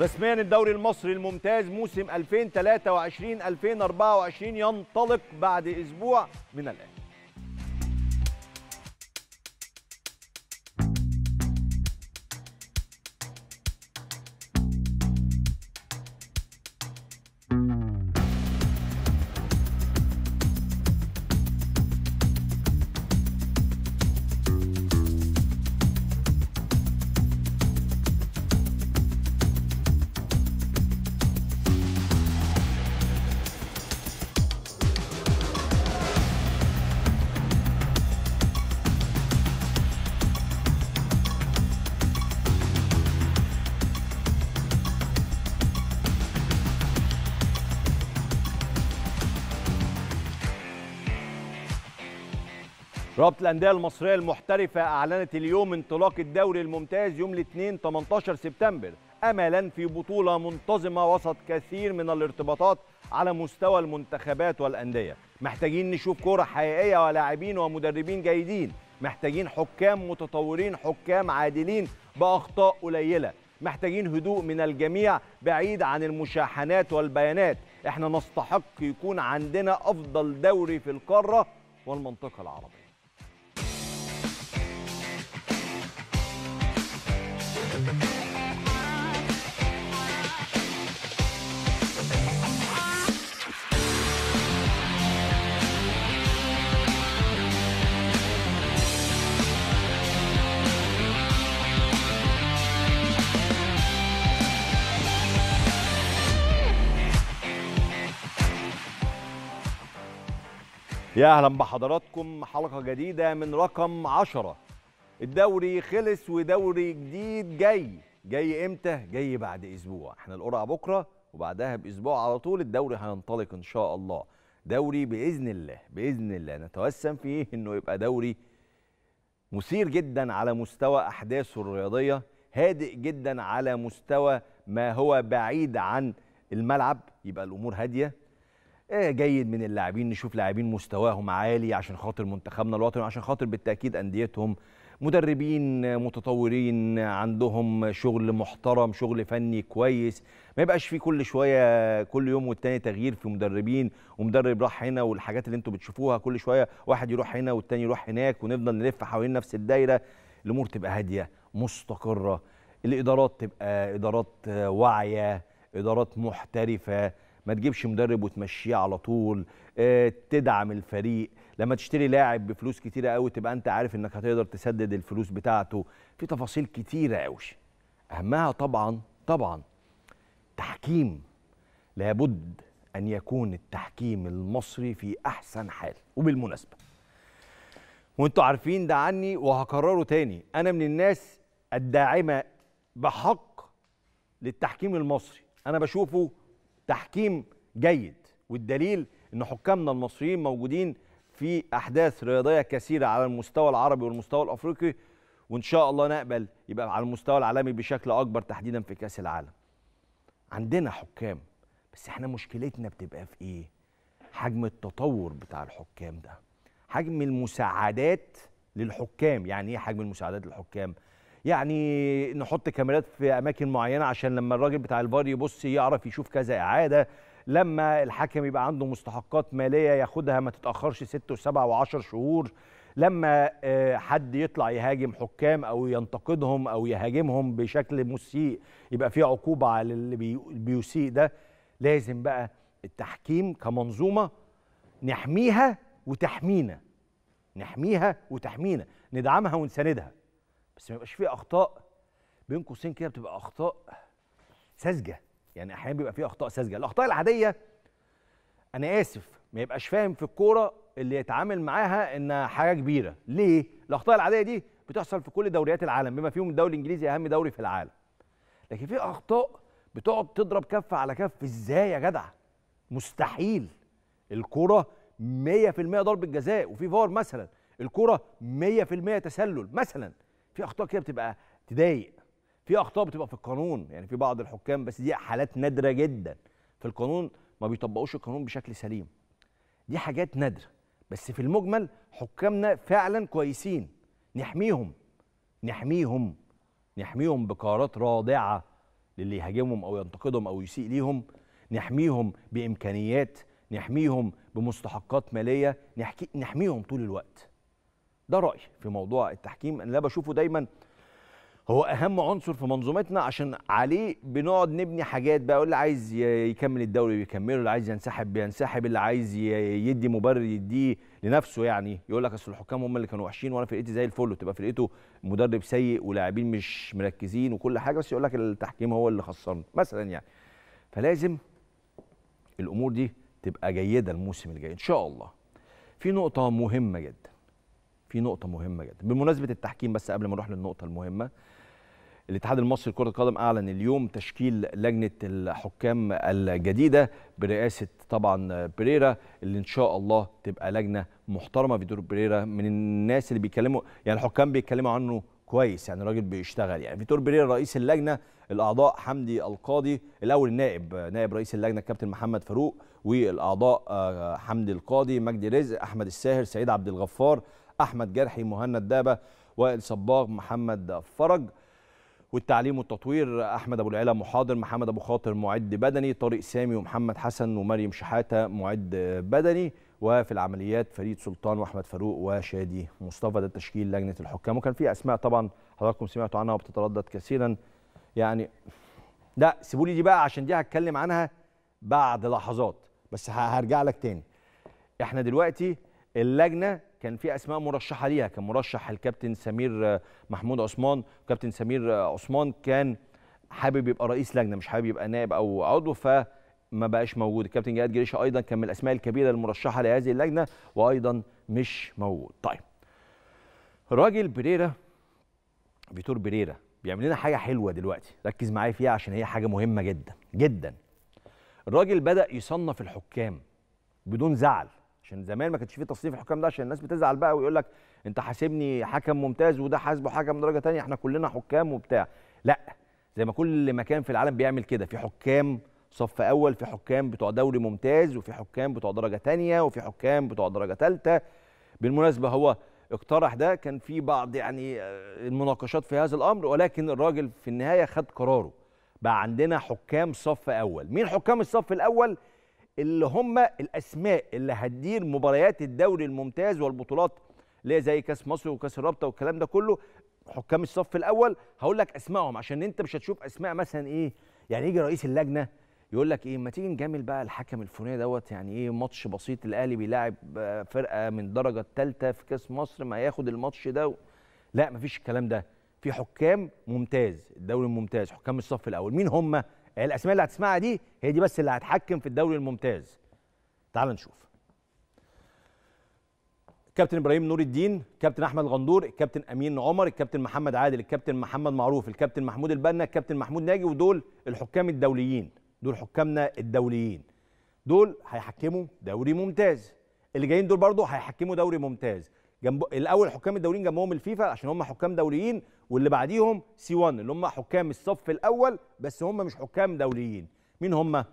رسميا الدوري المصري الممتاز موسم 2023 2024 ينطلق بعد اسبوع من الان رابطة الأندية المصرية المحترفة أعلنت اليوم انطلاق الدوري الممتاز يوم الاثنين 18 سبتمبر أملا في بطولة منتظمة وسط كثير من الارتباطات على مستوى المنتخبات والأندية محتاجين نشوف كرة حقيقية ولاعبين ومدربين جيدين محتاجين حكام متطورين حكام عادلين بأخطاء قليلة محتاجين هدوء من الجميع بعيد عن المشاحنات والبيانات احنا نستحق يكون عندنا أفضل دوري في القارة والمنطقة العربية يا اهلا بحضراتكم حلقه جديده من رقم 10 الدوري خلص ودوري جديد جاي جاي امتى جاي بعد اسبوع احنا القرعه بكره وبعدها باسبوع على طول الدوري هينطلق ان شاء الله دوري باذن الله باذن الله نتوسم فيه انه يبقى دوري مثير جدا على مستوى احداثه الرياضيه هادئ جدا على مستوى ما هو بعيد عن الملعب يبقى الامور هاديه آه، جيد من اللاعبين نشوف لاعبين مستواهم عالي عشان خاطر منتخبنا الوطني وعشان خاطر بالتاكيد انديتهم مدربين متطورين عندهم شغل محترم شغل فني كويس ما يبقاش فيه كل شويه كل يوم والتاني تغيير في مدربين ومدرب راح هنا والحاجات اللي انتم بتشوفوها كل شويه واحد يروح هنا والتاني يروح هناك ونفضل نلف حوالين نفس الدايره الامور تبقى هاديه مستقره الادارات تبقى ادارات آه، واعيه ادارات محترفه ما تجيبش مدرب وتمشيه على طول آه، تدعم الفريق لما تشتري لاعب بفلوس كتيره قوي تبقى انت عارف انك هتقدر تسدد الفلوس بتاعته في تفاصيل كتيره قوي اهمها طبعا طبعا تحكيم لابد ان يكون التحكيم المصري في احسن حال وبالمناسبه وانتوا عارفين ده عني وهكرره تاني انا من الناس الداعمه بحق للتحكيم المصري انا بشوفه تحكيم جيد والدليل ان حكامنا المصريين موجودين في احداث رياضيه كثيره على المستوى العربي والمستوى الافريقي وان شاء الله نقبل يبقى على المستوى العالمي بشكل اكبر تحديدا في كاس العالم عندنا حكام بس احنا مشكلتنا بتبقى في ايه حجم التطور بتاع الحكام ده حجم المساعدات للحكام يعني ايه حجم المساعدات للحكام يعني نحط كاميرات في اماكن معينه عشان لما الراجل بتاع الفار يبص يعرف يشوف كذا اعاده لما الحكم يبقى عنده مستحقات ماليه ياخدها ما تتاخرش ست وسبع وعشر شهور لما آه، حد يطلع يهاجم حكام او ينتقدهم او يهاجمهم بشكل مسيء يبقى في عقوبه على اللي بيسيء ده لازم بقى التحكيم كمنظومه نحميها وتحمينا نحميها وتحمينا ندعمها ونساندها بس ما يبقاش فيه اخطاء بين قوسين كده بتبقى اخطاء ساذجه يعني احيانا بيبقى فيه اخطاء ساذجه الاخطاء العاديه انا اسف ما يبقاش فاهم في الكوره اللي يتعامل معاها انها حاجه كبيره ليه الاخطاء العاديه دي بتحصل في كل دوريات العالم بما فيهم الدوري الانجليزي اهم دوري في العالم لكن في اخطاء بتقعد تضرب كف على كف ازاي يا جدع مستحيل الكرة 100% ضربة جزاء وفي فار مثلا الكرة 100% تسلل مثلا في اخطاء كده بتبقى تضايق في اخطاء بتبقى في القانون يعني في بعض الحكام بس دي حالات نادره جدا في القانون ما بيطبقوش القانون بشكل سليم دي حاجات نادره بس في المجمل حكامنا فعلا كويسين نحميهم نحميهم نحميهم بقرارات رادعه للي يهاجمهم او ينتقدهم او يسيء ليهم نحميهم بامكانيات نحميهم بمستحقات ماليه نحكي نحميهم طول الوقت ده رايي في موضوع التحكيم انا بشوفه دايما هو اهم عنصر في منظومتنا عشان عليه بنقعد نبني حاجات بقى اللي عايز يكمل الدوري بيكمله اللي عايز ينسحب بينسحب اللي عايز يدي مبرر يديه لنفسه يعني يقول لك اصل الحكام هم اللي كانوا وحشين وانا فرقتي زي الفل وتبقى فرقته مدرب سيء ولاعبين مش مركزين وكل حاجه بس يقول لك التحكيم هو اللي خسرني مثلا يعني فلازم الامور دي تبقى جيده الموسم الجاي ان شاء الله في نقطه مهمه جدا في نقطه مهمه جدا بمناسبه التحكيم بس قبل ما نروح للنقطه المهمه الاتحاد المصري لكره القدم اعلن اليوم تشكيل لجنه الحكام الجديده برئاسه طبعا بريرا اللي ان شاء الله تبقى لجنه محترمه فيدور بريرا من الناس اللي بيتكلموا يعني الحكام بيتكلموا عنه كويس يعني راجل بيشتغل يعني فيتور بريرا رئيس اللجنه الاعضاء حمدي القاضي الاول نائب نائب رئيس اللجنه كابتن محمد فاروق والاعضاء آه، حمدي القاضي مجدي رزق احمد الساهر سعيد عبد الغفار احمد جرحي مهند دابه وائل صباغ محمد فرج والتعليم والتطوير احمد ابو العلا محاضر محمد ابو خاطر معد بدني طارق سامي ومحمد حسن ومريم شحاته معد بدني وفي العمليات فريد سلطان واحمد فاروق وشادي مصطفى ده تشكيل لجنه الحكام وكان في اسماء طبعا حضراتكم سمعتوا عنها وبتتردد كثيرا يعني لا سيبوا لي دي بقى عشان دي هتكلم عنها بعد لحظات بس هرجع لك تاني احنا دلوقتي اللجنه كان في اسماء مرشحه ليها كان مرشح الكابتن سمير آه، محمود عثمان كابتن سمير آه، عثمان كان حابب يبقى رئيس لجنه مش حابب يبقى نائب او عضو فما بقاش موجود الكابتن جهاد جريشه ايضا كان من الاسماء الكبيره المرشحه لهذه اللجنه وايضا مش موجود طيب راجل بريرا فيتور بريرا بيعمل لنا حاجه حلوه دلوقتي ركز معايا فيها عشان هي حاجه مهمه جدا جدا الراجل بدا يصنف الحكام بدون زعل عشان زمان ما كانش فيه تصنيف الحكام ده عشان الناس بتزعل بقى ويقول لك انت حاسبني حكم ممتاز وده حاسبه حكم درجه ثانيه احنا كلنا حكام وبتاع لا زي ما كل مكان في العالم بيعمل كده في حكام صف اول في حكام بتوع دوري ممتاز وفي حكام بتوع درجه ثانيه وفي حكام بتوع درجه ثالثه بالمناسبه هو اقترح ده كان في بعض يعني المناقشات في هذا الامر ولكن الراجل في النهايه خد قراره بقى عندنا حكام صف اول مين حكام الصف الاول اللي هم الاسماء اللي هتدير مباريات الدوري الممتاز والبطولات اللي هي زي كاس مصر وكاس الرابطه والكلام ده كله حكام الصف الاول هقول لك اسمائهم عشان انت مش هتشوف اسماء مثلا ايه يعني يجي رئيس اللجنه يقول لك ايه ما تيجي نجامل بقى الحكم الفلاني دوت يعني ايه ماتش بسيط الاهلي بيلاعب آه، فرقه من الدرجه الثالثه في كاس مصر ما ياخد الماتش ده و... لا مفيش الكلام ده في حكام ممتاز الدوري الممتاز حكام الصف الاول مين هم الاسماء اللي هتسمعها دي هي دي بس اللي هتحكم في الدوري الممتاز تعال نشوف كابتن ابراهيم نور الدين كابتن احمد غندور الكابتن امين عمر الكابتن محمد عادل الكابتن محمد معروف الكابتن محمود البنا الكابتن محمود ناجي ودول الحكام الدوليين دول حكامنا الدوليين دول هيحكموا دوري ممتاز اللي جايين دول برضه هيحكموا دوري ممتاز جنب الاول حكام الدوليين جنبهم الفيفا عشان هم حكام دوليين واللي بعديهم سي 1 اللي هم حكام الصف الاول بس هم مش حكام دوليين مين هم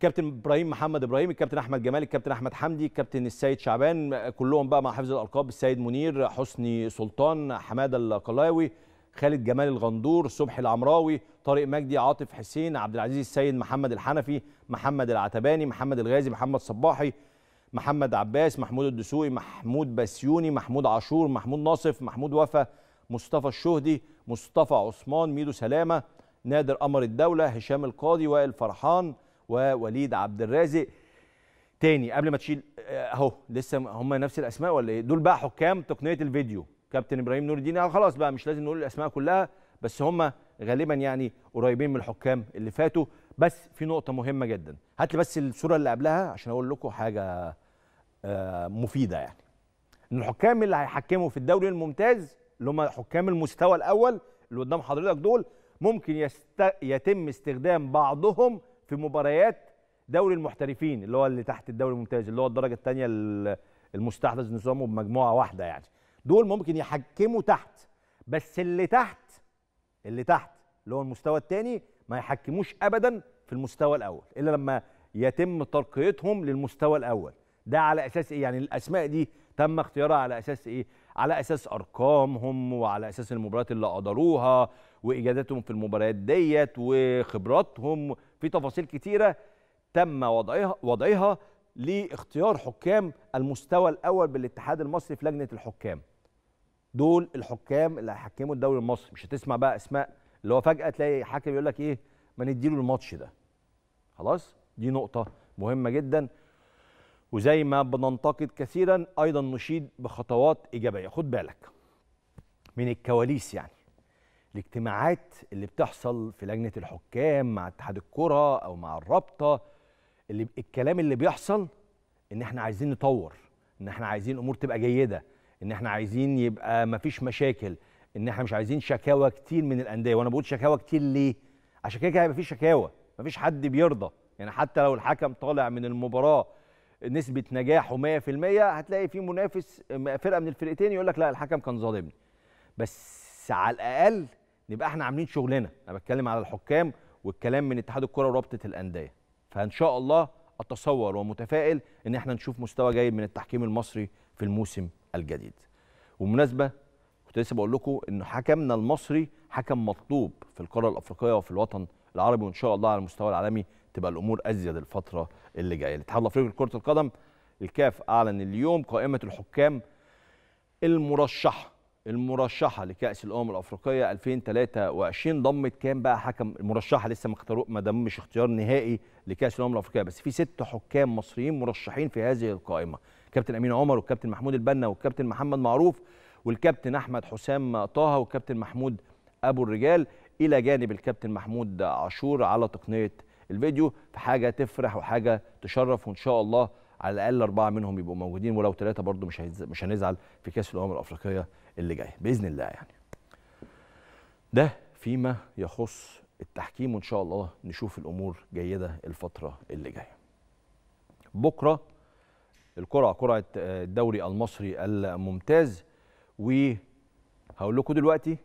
كابتن ابراهيم محمد ابراهيم الكابتن احمد جمال الكابتن احمد حمدي الكابتن السيد شعبان كلهم بقى مع حفظ الالقاب السيد منير حسني سلطان حماده القلاوي خالد جمال الغندور صبحي العمراوي طارق مجدي عاطف حسين عبد العزيز السيد محمد الحنفي محمد العتباني محمد الغازي محمد صباحي محمد عباس محمود الدسوقي محمود بسيوني محمود عاشور محمود ناصف محمود وفا مصطفى الشهدي مصطفى عثمان ميدو سلامه نادر قمر الدوله هشام القاضي وائل فرحان ووليد عبد الرازق تاني قبل ما تشيل آه، اهو لسه هم نفس الاسماء ولا ايه دول بقى حكام تقنيه الفيديو كابتن ابراهيم نور الدين خلاص بقى مش لازم نقول الاسماء كلها بس هم غالبا يعني قريبين من الحكام اللي فاتوا بس في نقطه مهمه جدا هات لي بس الصوره اللي قبلها عشان اقول لكم حاجه آه، مفيده يعني ان الحكام اللي هيحكموا في الدوري الممتاز اللي هم حكام المستوى الاول اللي قدام حضرتك دول ممكن يست... يتم استخدام بعضهم في مباريات دوري المحترفين اللي هو اللي تحت الدوري الممتاز اللي هو الدرجه الثانيه المستحدث نظامه بمجموعه واحده يعني دول ممكن يحكموا تحت بس اللي تحت اللي تحت اللي هو المستوى الثاني ما يحكموش ابدا في المستوى الاول الا لما يتم ترقيتهم للمستوى الاول ده على اساس ايه يعني الاسماء دي تم اختيارها على اساس ايه على اساس ارقامهم وعلى اساس المباريات اللي قدروها واجادتهم في المباريات ديت وخبراتهم في تفاصيل كتيره تم وضعها وضعها لاختيار حكام المستوى الاول بالاتحاد المصري في لجنه الحكام دول الحكام اللي هيحكموا الدوري المصري مش هتسمع بقى اسماء اللي هو فجاه تلاقي حاكم يقول لك ايه ما نديله الماتش ده خلاص دي نقطه مهمه جدا وزي ما بننتقد كثيرا ايضا نشيد بخطوات ايجابيه خد بالك من الكواليس يعني الاجتماعات اللي بتحصل في لجنه الحكام مع اتحاد الكره او مع الرابطه اللي الكلام اللي بيحصل ان احنا عايزين نطور ان احنا عايزين الامور تبقى جيده ان احنا عايزين يبقى مفيش مشاكل ان احنا مش عايزين شكاوى كتير من الانديه وانا بقول شكاوى كتير ليه عشان كده هيبقى فيش شكاوى مفيش حد بيرضى يعني حتى لو الحكم طالع من المباراه نسبه نجاحه 100% هتلاقي في منافس فرقه من الفرقتين يقول لك لا الحكم كان ظالمني بس على الاقل نبقى احنا عاملين شغلنا انا بتكلم على الحكام والكلام من اتحاد الكره ورابطه الانديه فان شاء الله اتصور ومتفائل ان احنا نشوف مستوى جيد من التحكيم المصري في الموسم الجديد ومناسبة كنت لسه بقول لكم ان حكمنا المصري حكم مطلوب في القاره الافريقيه وفي الوطن العربي وان شاء الله على المستوى العالمي تبقى الامور ازيد الفتره اللي جايه الاتحاد الافريقي لكره القدم الكاف اعلن اليوم قائمه الحكام المرشحه المرشحه لكاس الامم الافريقيه 2023 ضمت كام بقى حكم المرشحه لسه ما ما دمش اختيار نهائي لكاس الامم الافريقيه بس في ست حكام مصريين مرشحين في هذه القائمه كابتن امين عمر والكابتن محمود البنا والكابتن محمد معروف والكابتن احمد حسام طه والكابتن محمود ابو الرجال الى جانب الكابتن محمود عاشور على تقنيه الفيديو في حاجة تفرح وحاجه تشرف وان شاء الله على الاقل اربعه منهم يبقوا موجودين ولو ثلاثه برضو مش مش هنزعل في كاس الامم الافريقيه اللي جايه باذن الله يعني. ده فيما يخص التحكيم وان شاء الله نشوف الامور جيده الفتره اللي جايه. بكره القرعه قرعه الدوري المصري الممتاز وهقول لكم دلوقتي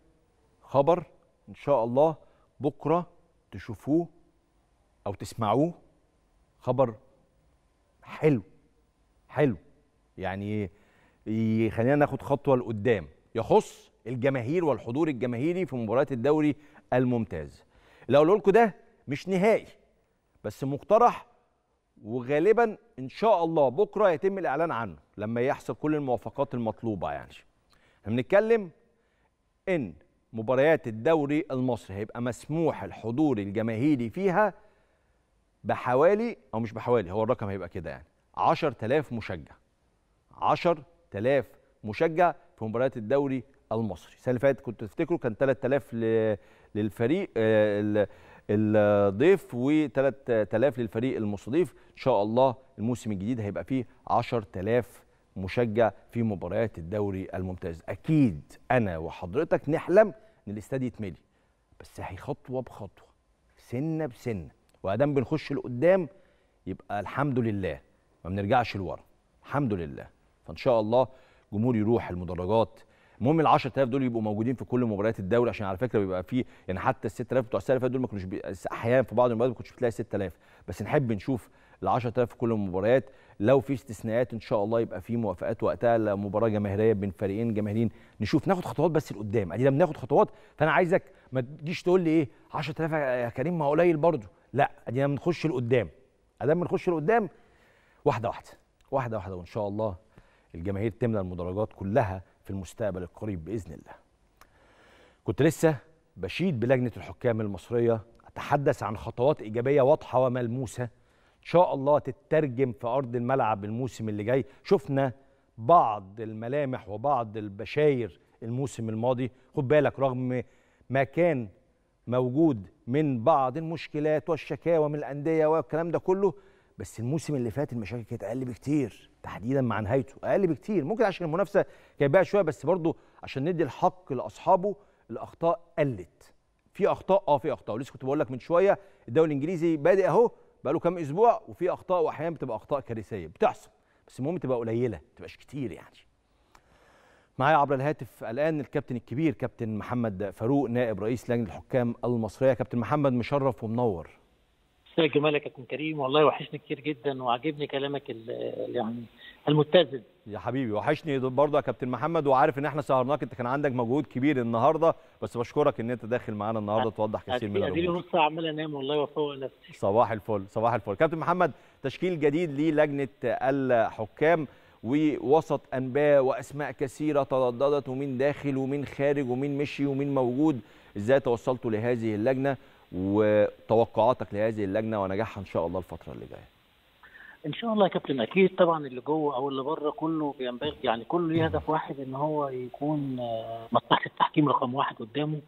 خبر ان شاء الله بكره تشوفوه او تسمعوه خبر حلو حلو يعني خلينا ناخد خطوه لقدام يخص الجماهير والحضور الجماهيري في مباريات الدوري الممتاز اللي اقوله لكم ده مش نهائي بس مقترح وغالبا ان شاء الله بكره يتم الاعلان عنه لما يحصل كل الموافقات المطلوبه يعني احنا بنتكلم ان مباريات الدوري المصري هيبقى مسموح الحضور الجماهيري فيها بحوالي او مش بحوالي هو الرقم هيبقى كده يعني 10000 مشجع 10000 مشجع في مباريات الدوري المصري السنه اللي فاتت كنت تفتكروا كان 3000 للفريق آه، الضيف و3000 للفريق المستضيف ان شاء الله الموسم الجديد هيبقى فيه 10000 مشجع في مباريات الدوري الممتاز اكيد انا وحضرتك نحلم ان الاستاد يتملي بس هي خطوه بخطوه سنه بسنه وادام بنخش لقدام يبقى الحمد لله ما بنرجعش لورا الحمد لله فان شاء الله جمهور يروح المدرجات المهم ال 10000 دول يبقوا موجودين في كل مباريات الدوري عشان على فكره بيبقى في يعني حتى ال 6000 بتوع السنه اللي فاتت دول ما كناش بي... احيانا في بعض المباريات ما كنتش بتلاقي 6000 بس نحب نشوف ال 10000 في كل المباريات لو في استثناءات ان شاء الله يبقى في موافقات وقتها لمباراه جماهيريه بين فريقين جماهيريين نشوف ناخد خطوات بس لقدام ادينا بناخد خطوات فانا عايزك ما تجيش تقول لي ايه 10000 يا كريم ما قليل برضه لا ادينا بنخش لقدام ادام بنخش لقدام واحده واحده واحده واحده وان شاء الله الجماهير تملى المدرجات كلها في المستقبل القريب باذن الله كنت لسه بشيد بلجنه الحكام المصريه اتحدث عن خطوات ايجابيه واضحه وملموسه ان شاء الله تترجم في ارض الملعب الموسم اللي جاي شفنا بعض الملامح وبعض البشاير الموسم الماضي خد بالك رغم ما كان موجود من بعض المشكلات والشكاوى من الانديه والكلام ده كله بس الموسم اللي فات المشاكل كانت اقل بكتير تحديدا مع نهايته اقل بكتير ممكن عشان المنافسه كانت بقى شويه بس برضه عشان ندي الحق لاصحابه الاخطاء قلت في اخطاء اه في اخطاء ولسه كنت بقول لك من شويه الدوري الانجليزي بادئ اهو بقى له كام اسبوع وفي اخطاء واحيانا بتبقى اخطاء كارثيه بتحصل بس المهم تبقى قليله ما تبقاش كتير يعني معايا عبر الهاتف الان الكابتن الكبير كابتن محمد فاروق نائب رئيس لجنه الحكام المصريه كابتن محمد مشرف ومنور ازيك يا كابتن كريم والله وحشني كتير جدا وعاجبني كلامك يعني المتزن يا حبيبي وحشني برضه يا كابتن محمد وعارف ان احنا سهرناك انت كان عندك مجهود كبير النهارده بس بشكرك ان انت داخل معانا النهارده توضح كتير من الامور اديني نص ساعه عمال انام والله وافوق نفسي صباح الفل صباح الفل كابتن محمد تشكيل جديد للجنه الحكام ووسط انباء واسماء كثيره ترددت ومين داخل ومين خارج ومين مشي ومين موجود ازاي توصلتوا لهذه اللجنه وتوقعاتك لهذه اللجنه ونجاحها ان شاء الله الفتره اللي جايه ان شاء الله يا كابتن اكيد طبعا اللي جوه او اللي بره كله بينبغي يعني كله ليه هدف واحد ان هو يكون آه، مصلحه التحكيم رقم واحد قدامه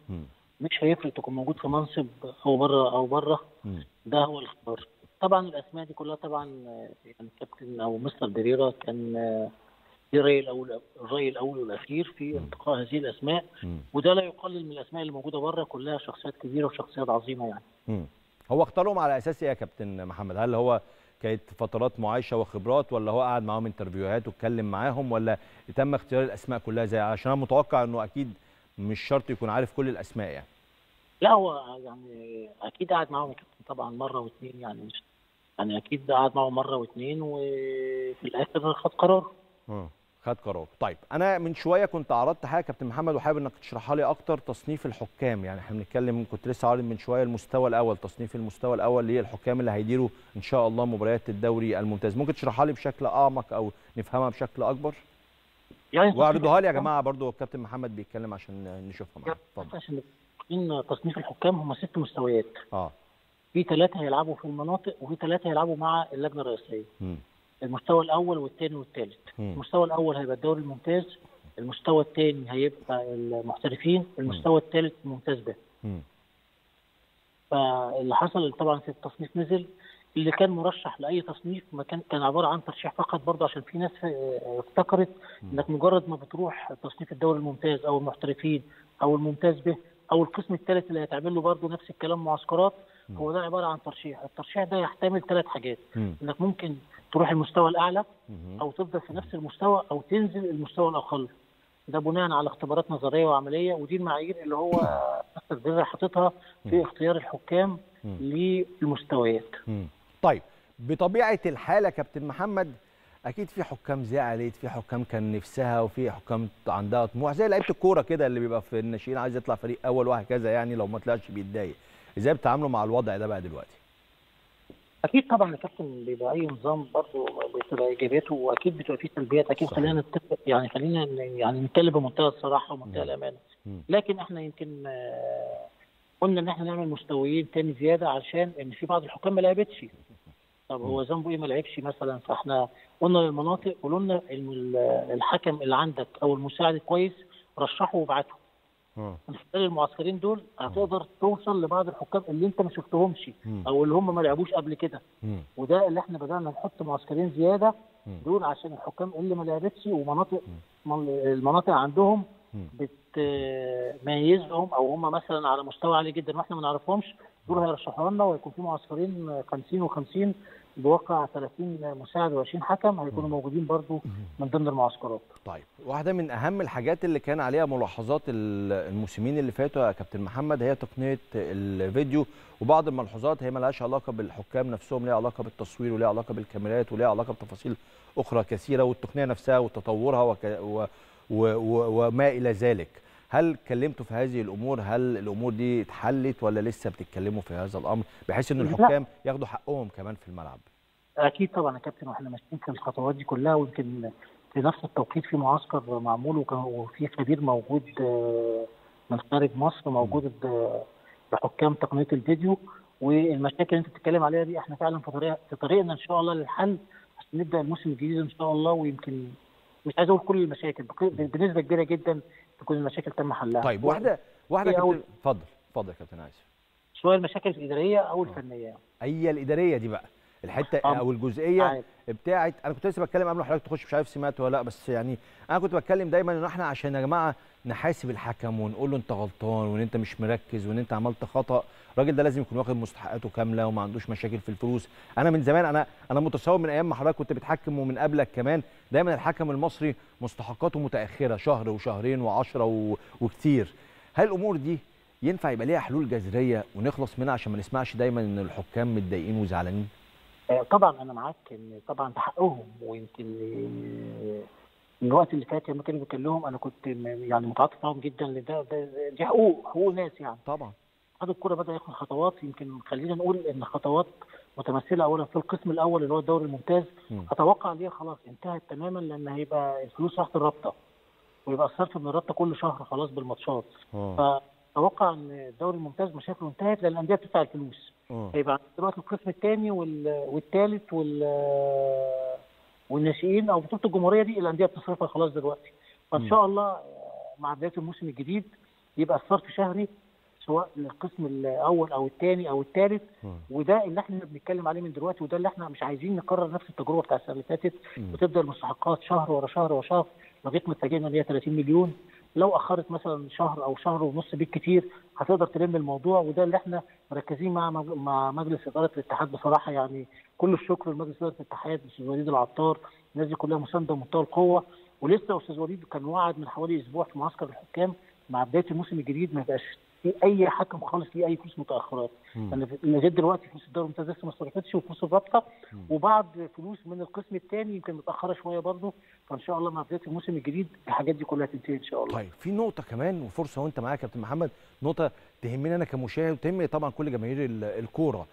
مش هيفرق تكون موجود في منصب او بره او بره ده هو الاختبار طبعا الاسماء دي كلها طبعا يعني كابتن او مستر بيريرا كان آه، الراي الاول الراي الاول والاخير في انتقاء هذه الاسماء م. وده لا يقلل من الاسماء اللي موجوده بره كلها شخصيات كبيره وشخصيات عظيمه يعني م. هو اختارهم على اساس ايه يا كابتن محمد هل هو كانت فترات معايشه وخبرات ولا هو قعد معاهم انترفيوهات واتكلم معاهم ولا تم اختيار الاسماء كلها زي عشان انا متوقع انه اكيد مش شرط يكون عارف كل الاسماء يعني لا هو يعني اكيد قعد معاهم طبعا مره واثنين يعني مش يعني اكيد قعد معه مره واثنين وفي الاخر خد قرار امم خد قرار طيب انا من شويه كنت عرضت حاجه كابتن محمد وحابب انك تشرحها لي اكتر تصنيف الحكام يعني احنا بنتكلم كنت لسه عارض من شويه المستوى الاول تصنيف المستوى الاول هي الحكام اللي هيديروا ان شاء الله مباريات الدوري الممتاز ممكن تشرحها لي بشكل اعمق او نفهمها بشكل اكبر يعني واعرضوها لي يا جماعه برضو الكابتن محمد بيتكلم عشان نشوفها معاك عشان تصنيف الحكام هم ست مستويات اه في ثلاثه هيلعبوا في المناطق وفي ثلاثه هيلعبوا مع اللجنه الرئيسيه المستوى الاول والثاني والثالث المستوى الاول هيبقى الدوري الممتاز المستوى الثاني هيبقى المحترفين المستوى الثالث الممتاز ده فاللي حصل طبعا في التصنيف نزل اللي كان مرشح لاي تصنيف ما كان كان عباره عن ترشيح فقط برضه عشان في ناس آه، افتكرت انك مجرد ما بتروح تصنيف الدوري الممتاز او المحترفين او الممتاز به او القسم الثالث اللي هيتعمل له برضه نفس الكلام معسكرات هو ده عباره عن ترشيح، الترشيح ده يحتمل ثلاث حاجات انك ممكن تروح المستوى الاعلى او تفضل في نفس المستوى او تنزل المستوى الاقل. ده بناء على اختبارات نظريه وعمليه ودي المعايير اللي هو التقدير حاططها في اختيار الحكام للمستويات. طيب بطبيعه الحاله كابتن محمد اكيد في حكام زعلت في حكام كان نفسها وفي حكام عندها طموح زي لعيبه الكوره كده اللي بيبقى في الناشئين عايز يطلع فريق اول وهكذا يعني لو ما طلعش بيتضايق ازاي بتتعاملوا مع الوضع ده بقى دلوقتي اكيد طبعا يا كابتن بيبقى اي نظام برضه بتبقى ايجابياته واكيد بتبقى فيه سلبيات اكيد صحيح. خلينا نتفق يعني خلينا يعني نتكلم بمنتهى الصراحه ومنتهى نعم. الامانه لكن احنا يمكن آه، قلنا ان احنا نعمل مستويين تاني زياده عشان ان في بعض الحكام ما لعبتش طب هو ذنبه ايه ما لعبش مثلا فاحنا قلنا للمناطق قولوا لنا الحكم اللي عندك او المساعد كويس رشحه وابعته آه. محتاج المعسكرين دول هتقدر آه. توصل لبعض الحكام اللي انت ما شفتهمش او اللي هم ما لعبوش قبل كده وده اللي احنا بدانا نحط معسكرين زياده دول عشان الحكام اللي ما لعبتش ومناطق المناطق عندهم بتميزهم او هم مثلا على مستوى عالي جدا واحنا ما نعرفهمش دول هيرشحوا لنا وهيكون في معسكرين 50 و50 بواقع 30 مساعد و20 حكم هيكونوا موجودين برضو من ضمن المعسكرات. طيب واحده من اهم الحاجات اللي كان عليها ملاحظات الموسمين اللي فاتوا يا كابتن محمد هي تقنيه الفيديو وبعض الملحوظات هي ما لهاش علاقه بالحكام نفسهم ليها علاقه بالتصوير وليها علاقه بالكاميرات وليها علاقه بتفاصيل اخرى كثيره والتقنيه نفسها وتطورها وك... و... و... و... وما الى ذلك. هل كلمتوا في هذه الامور هل الامور دي اتحلت ولا لسه بتتكلموا في هذا الامر بحيث ان الحكام ياخدوا حقهم كمان في الملعب اكيد طبعا يا كابتن واحنا ماشيين في الخطوات دي كلها ويمكن في نفس التوقيت في معسكر معمول وفي خبير موجود آه، من خارج مصر موجود بحكام تقنيه الفيديو والمشاكل اللي انت بتتكلم عليها دي احنا فعلا في طريق في طريقنا ان شاء الله للحل عشان نبدا الموسم الجديد ان شاء الله ويمكن مش عايز اقول كل المشاكل بنسبه كبيره جدا تكون المشاكل تم حلها طيب واحده واحده اتفضل أول... اتفضل يا كابتن عايز سواء المشاكل الاداريه او آه. الفنيه هي الاداريه دي بقى الحته أم. آه. او الجزئيه عايز. بتاعت انا كنت لسه بتكلم قبل ما حضرتك تخش مش عارف سمعت ولا لا بس يعني انا كنت بتكلم دايما ان احنا عشان يا جماعه نحاسب الحكم ونقول له انت غلطان وان انت مش مركز وان انت عملت خطا الراجل ده لازم يكون واخد مستحقاته كامله وما عندوش مشاكل في الفلوس انا من زمان انا انا متصور من ايام ما حضرتك كنت بتحكم ومن قبلك كمان دايما الحكم المصري مستحقاته متاخره شهر وشهرين وعشرة و... وكتير هل الامور دي ينفع يبقى ليها حلول جذريه ونخلص منها عشان ما نسمعش دايما ان الحكام متضايقين وزعلانين آه، طبعا انا معاك ان طبعا ده حقهم ويمكن الوقت اللي فات لما كانوا بيكلمهم انا كنت يعني متعاطف معاهم جدا لده دي حقوق حقوق ناس يعني طبعا اتحاد الكوره بدا ياخد خطوات يمكن خلينا نقول ان خطوات متمثله اولا في القسم الاول اللي هو الدوري الممتاز اتوقع ان هي خلاص انتهت تماما لان هيبقى الفلوس راحت الرابطه ويبقى الصرف من الرابطه كل شهر خلاص بالماتشات آه. فاتوقع ان الدوري الممتاز مشاكله انتهت لان الانديه بتدفع الفلوس آه. هيبقى دلوقتي القسم الثاني والثالث وال والناشئين او بطوله الجمهوريه دي الانديه بتصرفها خلاص دلوقتي فان شاء الله مع بدايه الموسم الجديد يبقى الصرف شهري سواء القسم الاول او الثاني او الثالث وده اللي احنا بنتكلم عليه من دلوقتي وده اللي احنا مش عايزين نكرر نفس التجربه بتاع السنه اللي فاتت وتفضل مستحقات شهر ورا شهر ورا شهر لغايه ما اتفاجئنا ان هي 30 مليون لو اخرت مثلا شهر او شهر ونص بالكثير هتقدر تلم الموضوع وده اللي احنا مركزين مع مع مجلس اداره الاتحاد بصراحه يعني كل الشكر لمجلس اداره الاتحاد الاستاذ وليد العطار الناس دي كلها مسانده بمنتهى القوه ولسه استاذ وليد كان وعد من حوالي اسبوع في معسكر الحكام مع بدايه الموسم الجديد ما يبقاش في اي حكم خالص ليه اي فلوس متاخرات انا لغايه دلوقتي فلوس الدوري الممتاز لسه ما صرفتش وفلوس الرابطه وبعض فلوس من القسم الثاني يمكن متاخره شويه برضه فان شاء الله مع بدايه الموسم الجديد الحاجات دي كلها تنتهي ان شاء الله طيب في نقطه كمان وفرصه وانت معايا يا كابتن محمد نقطه تهمني انا كمشاهد وتهم طبعا كل جماهير الكوره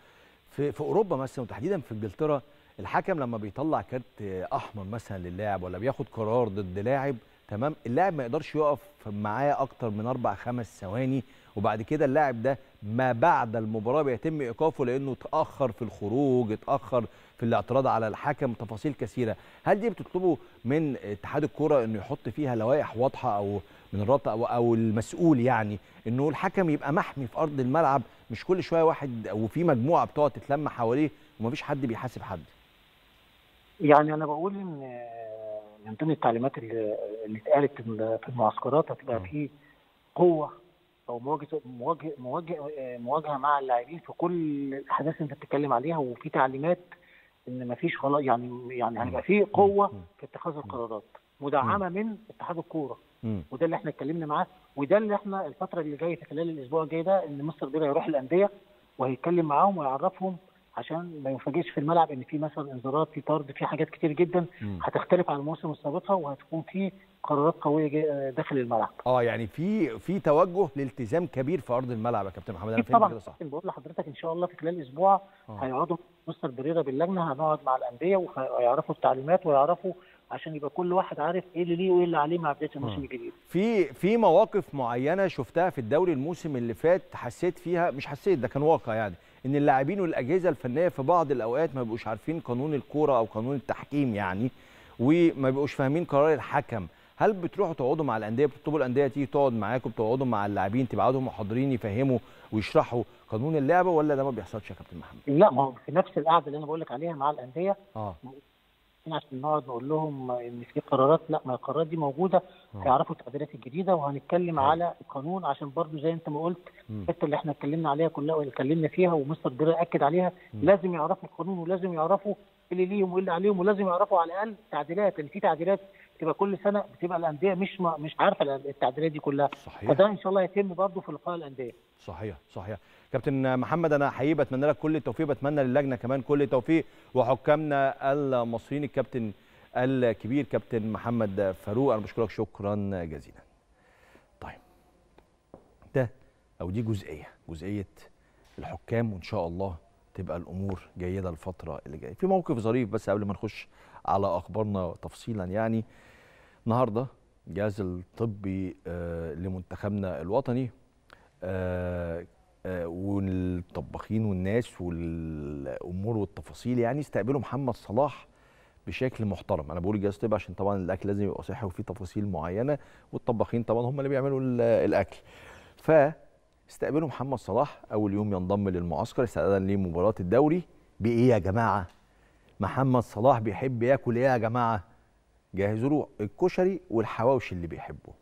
في في اوروبا مثلا وتحديدا في انجلترا الحكم لما بيطلع كارت احمر مثلا للاعب ولا بياخد قرار ضد لاعب تمام اللاعب ما يقدرش يقف معاه اكتر من اربع خمس ثواني وبعد كده اللاعب ده ما بعد المباراه بيتم ايقافه لانه اتاخر في الخروج اتاخر في الاعتراض على الحكم تفاصيل كثيره هل دي بتطلبوا من اتحاد الكره انه يحط فيها لوائح واضحه او من الرابطه او او المسؤول يعني انه الحكم يبقى محمي في ارض الملعب مش كل شويه واحد وفي مجموعه بتقعد تتلم حواليه ومفيش حد بيحاسب حد يعني انا بقول ان من ضمن التعليمات اللي اتقالت في المعسكرات هتبقى في قوه او مواجهه مواجهه آه، مواجهه, مع اللاعبين في كل الاحداث اللي انت بتتكلم عليها وفي تعليمات ان ما فيش خلاص يعني يعني هيبقى في قوه في اتخاذ القرارات مدعمه من اتحاد الكوره وده اللي احنا اتكلمنا معاه وده اللي احنا الفتره اللي جايه في خلال الاسبوع الجاي ده ان مستر بيرا هيروح الانديه وهيتكلم معاهم ويعرفهم عشان ما ينفاجئش في الملعب ان في مثلا انذارات في طرد في حاجات كتير جدا هتختلف عن الموسم السابقه وهتكون في قرارات قويه داخل الملعب اه يعني في في توجه لالتزام كبير في ارض الملعب يا كابتن محمد انا فاهم كده صح بقول لحضرتك ان شاء الله في خلال اسبوع آه. هيقعدوا مستر بريرة باللجنه هنقعد مع الانديه وهيعرفوا التعليمات ويعرفوا عشان يبقى كل واحد عارف ايه اللي ليه وايه اللي عليه مع بدايه آه. الموسم الجديد. في في مواقف معينه شفتها في الدوري الموسم اللي فات حسيت فيها مش حسيت ده كان واقع يعني ان اللاعبين والاجهزه الفنيه في بعض الاوقات ما بيبقوش عارفين قانون الكوره او قانون التحكيم يعني وما بيبقوش فاهمين قرار الحكم. هل بتروحوا تقعدوا مع الانديه بتطلبوا الانديه تيجي تقعد معاكم تقعدوا مع اللاعبين تبعتهم محاضرين يفهموا ويشرحوا قانون اللعبه ولا ده ما بيحصلش يا كابتن محمد؟ لا ما هو في نفس القعده اللي انا بقول لك عليها مع الانديه اه عشان نقعد نقول لهم ان في قرارات لا ما القرارات دي موجوده يعرفوا آه. التعديلات الجديده وهنتكلم أوه. على القانون عشان برضو زي انت ما قلت الحته اللي احنا اتكلمنا عليها كلها واللي اتكلمنا فيها ومستر دري اكد عليها م. لازم يعرفوا القانون ولازم يعرفوا اللي ليهم واللي عليهم ولازم يعرفوا على الاقل تعديلات ان في تعديلات تبقى كل سنه بتبقى الانديه مش مش عارفه التعديلات دي كلها صحيح فده ان شاء الله هيتم برضه في لقاء الانديه صحيح صحيح كابتن محمد انا حقيقي بتمنى لك كل التوفيق بتمنى للجنه كمان كل التوفيق وحكامنا المصريين الكابتن الكبير كابتن محمد فاروق انا بشكرك شكرا جزيلا طيب ده او دي جزئيه جزئيه الحكام وان شاء الله تبقى الامور جيده الفتره اللي جايه في موقف ظريف بس قبل ما نخش على اخبارنا تفصيلا يعني النهارده الجهاز الطبي آه، لمنتخبنا الوطني آه، آه، والطباخين والناس والامور والتفاصيل يعني استقبلوا محمد صلاح بشكل محترم انا بقول الجهاز الطبي عشان طبعا الاكل لازم يبقى صحي وفي تفاصيل معينه والطباخين طبعا هم اللي بيعملوا الاكل ف استقبلوا محمد صلاح اول يوم ينضم للمعسكر استعدادا لمباراه الدوري بايه يا جماعه محمد صلاح بيحب ياكل ايه يا جماعه جهزوا له الكشري والحواوشي اللي بيحبه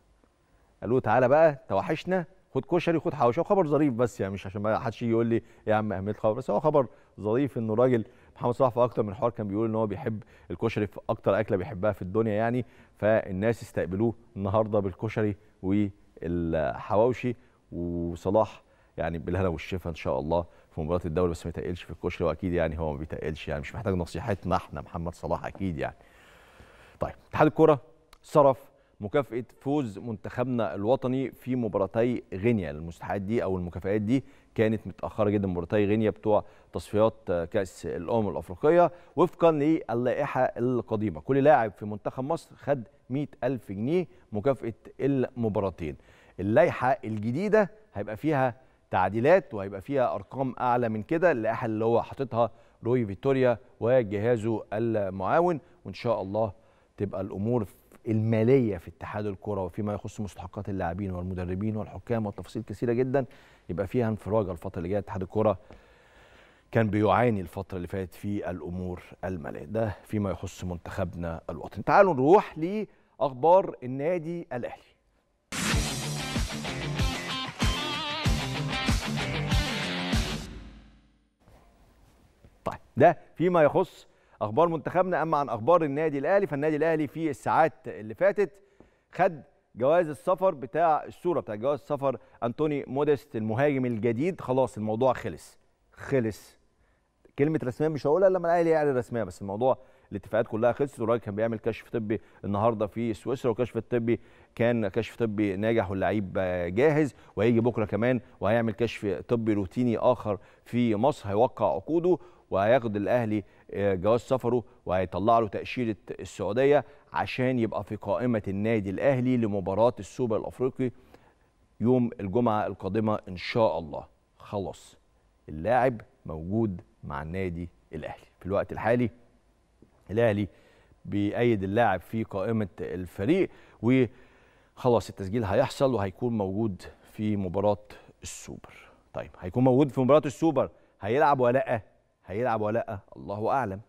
قالوا له تعالى بقى توحشنا خد كشري خد حواوشي خبر ظريف بس يعني مش عشان ما حدش يقول لي يا عم اهميه الخبر بس هو خبر ظريف انه راجل محمد صلاح في اكتر من حوار كان بيقول ان هو بيحب الكشري في اكتر اكله بيحبها في الدنيا يعني فالناس استقبلوه النهارده بالكشري والحواوشي وصلاح يعني بالهنا والشفا ان شاء الله في مباراه الدوري بس ما يتقلش في الكشري واكيد يعني هو ما بيتقلش يعني مش محتاج نصيحتنا احنا محمد صلاح اكيد يعني طيب اتحاد الكرة صرف مكافأة فوز منتخبنا الوطني في مباراتي غينيا المستحقات دي أو المكافئات دي كانت متأخرة جدا مباراتي غينيا بتوع تصفيات كأس الأمم الأفريقية وفقا للائحة القديمة كل لاعب في منتخب مصر خد 100 ألف جنيه مكافأة المباراتين اللائحة الجديدة هيبقى فيها تعديلات وهيبقى فيها أرقام أعلى من كده اللائحة اللي هو حاططها روي فيتوريا وجهازه المعاون وإن شاء الله تبقى الامور الماليه في اتحاد الكره وفيما يخص مستحقات اللاعبين والمدربين والحكام وتفاصيل كثيره جدا يبقى فيها انفراجه الفتره اللي جايه اتحاد الكره كان بيعاني الفترة اللي فاتت في الأمور المالية ده فيما يخص منتخبنا الوطني تعالوا نروح لأخبار النادي الأهلي طيب ده فيما يخص اخبار منتخبنا اما عن اخبار النادي الاهلي فالنادي الاهلي في الساعات اللي فاتت خد جواز السفر بتاع الصوره بتاع جواز السفر انتوني موديست المهاجم الجديد خلاص الموضوع خلص خلص كلمه رسميا مش هقولها لما الاهلي يعلن رسميا بس الموضوع الاتفاقات كلها خلصت والراجل كان بيعمل كشف طبي النهارده في سويسرا وكشف الطبي كان كشف طبي ناجح واللعيب جاهز وهيجي بكره كمان وهيعمل كشف طبي روتيني اخر في مصر هيوقع عقوده وهياخد الاهلي آه، جواز سفره وهيطلع له تاشيره السعوديه عشان يبقى في قائمه النادي الاهلي لمباراه السوبر الافريقي يوم الجمعه القادمه ان شاء الله خلاص اللاعب موجود مع النادي الاهلي في الوقت الحالي الاهلي بيأيد اللاعب في قائمه الفريق وخلاص التسجيل هيحصل وهيكون موجود في مباراه السوبر طيب هيكون موجود في مباراه السوبر هيلعب ولا لا هيلعب ولا لا الله اعلم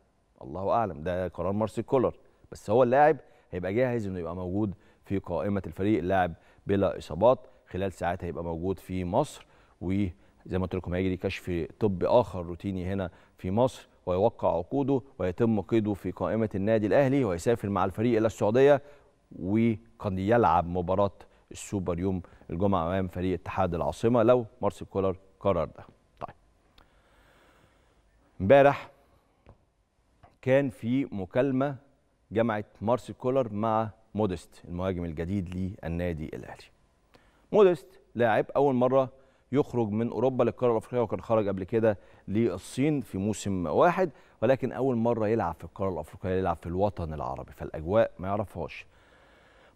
الله اعلم ده قرار مارسيل كولر بس هو اللاعب هيبقى جاهز انه يبقى موجود في قائمه الفريق اللاعب بلا اصابات خلال ساعات هيبقى موجود في مصر وزي ما قلت لكم هيجري كشف طبي اخر روتيني هنا في مصر ويوقع عقوده ويتم قيده في قائمه النادي الاهلي ويسافر مع الفريق الى السعوديه وقد يلعب مباراه السوبر يوم الجمعه امام فريق اتحاد العاصمه لو مارسيل كولر قرر ده امبارح كان في مكالمه جمعت مارسيل كولر مع مودست المهاجم الجديد للنادي الاهلي مودست لاعب اول مره يخرج من اوروبا للقاره الافريقيه وكان خرج قبل كده للصين في موسم واحد ولكن اول مره يلعب في القاره الافريقيه يلعب في الوطن العربي فالاجواء ما يعرفهاش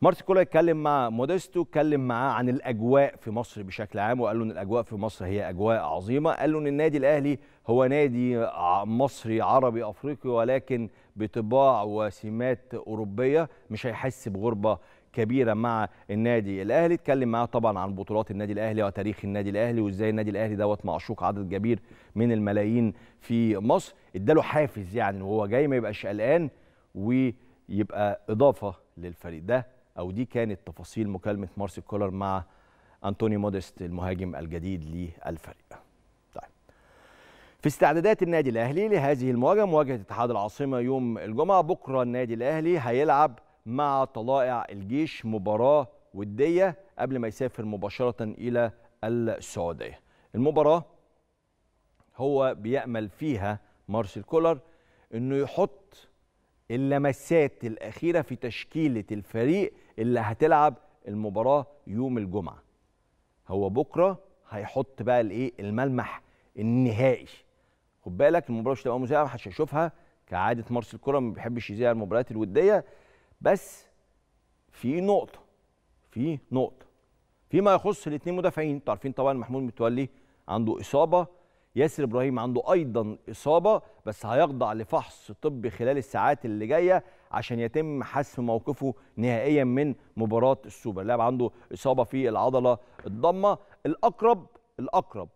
مارتي كولر اتكلم مع موديستو اتكلم معاه عن الاجواء في مصر بشكل عام وقال له ان الاجواء في مصر هي اجواء عظيمه قال له ان النادي الاهلي هو نادي مصري عربي افريقي ولكن بطباع وسمات اوروبيه مش هيحس بغربه كبيره مع النادي الاهلي اتكلم معاه طبعا عن بطولات النادي الاهلي وتاريخ النادي الاهلي وازاي النادي الاهلي دوت معشوق عدد كبير من الملايين في مصر اداله حافز يعني وهو جاي ما يبقاش قلقان ويبقى اضافه للفريق ده أو دي كانت تفاصيل مكالمة مارسي كولر مع انطوني موديست المهاجم الجديد للفريق طيب. في استعدادات النادي الاهلي لهذه المواجهه مواجهه اتحاد العاصمه يوم الجمعه بكره النادي الاهلي هيلعب مع طلائع الجيش مباراه وديه قبل ما يسافر مباشره الى السعوديه المباراه هو بيامل فيها مارسيل كولر انه يحط اللمسات الاخيره في تشكيله الفريق اللي هتلعب المباراه يوم الجمعه هو بكره هيحط بقى الايه الملمح النهائي خد بالك المباراه مش هتبقى مذيعه محدش هيشوفها كعاده مارس الكره ما بيحبش يذيع المباريات الوديه بس في نقطه في نقطه فيما يخص الاثنين مدافعين انتوا عارفين طبعا محمود متولي عنده اصابه ياسر ابراهيم عنده ايضا اصابه بس هيخضع لفحص طبي خلال الساعات اللي جايه عشان يتم حسم موقفه نهائيا من مباراه السوبر اللاعب عنده اصابه في العضله الضمه الاقرب الاقرب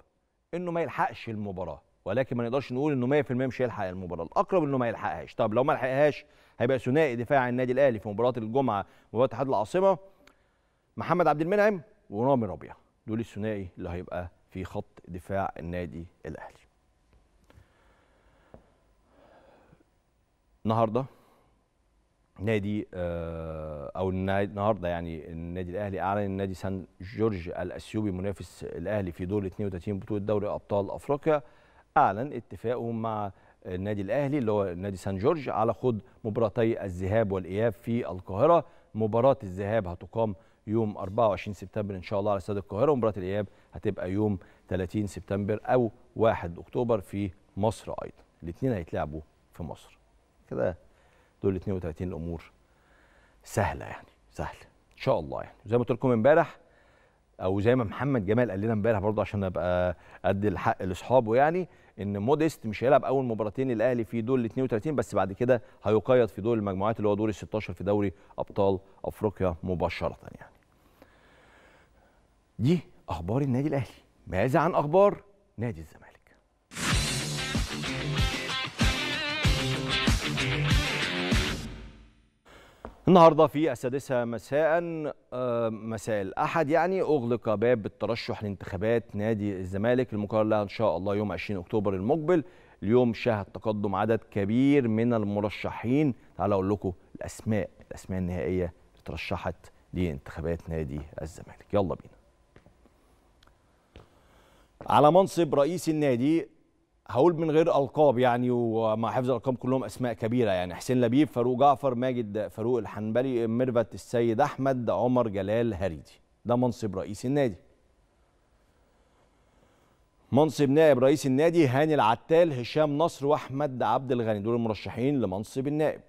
انه ما يلحقش المباراه ولكن ما نقدرش نقول انه 100% مش هيلحق المباراه الاقرب انه ما يلحقهاش طب لو ما لحقهاش هيبقى ثنائي دفاع النادي الاهلي في مباراه الجمعه مباراه اتحاد العاصمه محمد عبد المنعم ورامي ربيع دول الثنائي اللي هيبقى في خط دفاع النادي الاهلي النهارده نادي آه، او النهارده يعني النادي الاهلي اعلن نادي سان جورج الاثيوبي منافس الاهلي في دور 32 بطوله دوري ابطال افريقيا اعلن اتفاقه مع النادي الاهلي اللي هو نادي سان جورج على خوض مباراتي الذهاب والاياب في القاهره مباراه الذهاب هتقام يوم 24 سبتمبر ان شاء الله على استاد القاهره ومباراه الاياب هتبقى يوم 30 سبتمبر او 1 اكتوبر في مصر ايضا الاثنين هيتلعبوا في مصر كده دول 32 الامور سهله يعني سهله ان شاء الله يعني زي ما قلت لكم امبارح او زي ما محمد جمال قال لنا امبارح برضه عشان ابقى ادي الحق لاصحابه يعني ان موديست مش هيلعب اول مباراتين للاهلي في دور ال 32 بس بعد كده هيقيد في دور المجموعات اللي هو دور ال 16 في دوري ابطال افريقيا مباشره يعني. دي اخبار النادي الاهلي، ماذا عن اخبار نادي الزمالك؟ النهارده في السادسة مساء آه، مساء الأحد يعني أغلق باب الترشح لانتخابات نادي الزمالك المقرر لها إن شاء الله يوم 20 أكتوبر المقبل اليوم شهد تقدم عدد كبير من المرشحين تعالوا أقول لكم الأسماء الأسماء النهائية اللي ترشحت لانتخابات نادي الزمالك يلا بينا على منصب رئيس النادي هقول من غير القاب يعني ومع حفظ الارقام كلهم اسماء كبيره يعني حسين لبيب فاروق جعفر ماجد فاروق الحنبلي ميرفت السيد احمد عمر جلال هريدي ده منصب رئيس النادي منصب نائب رئيس النادي هاني العتال هشام نصر واحمد عبد الغني دول المرشحين لمنصب النائب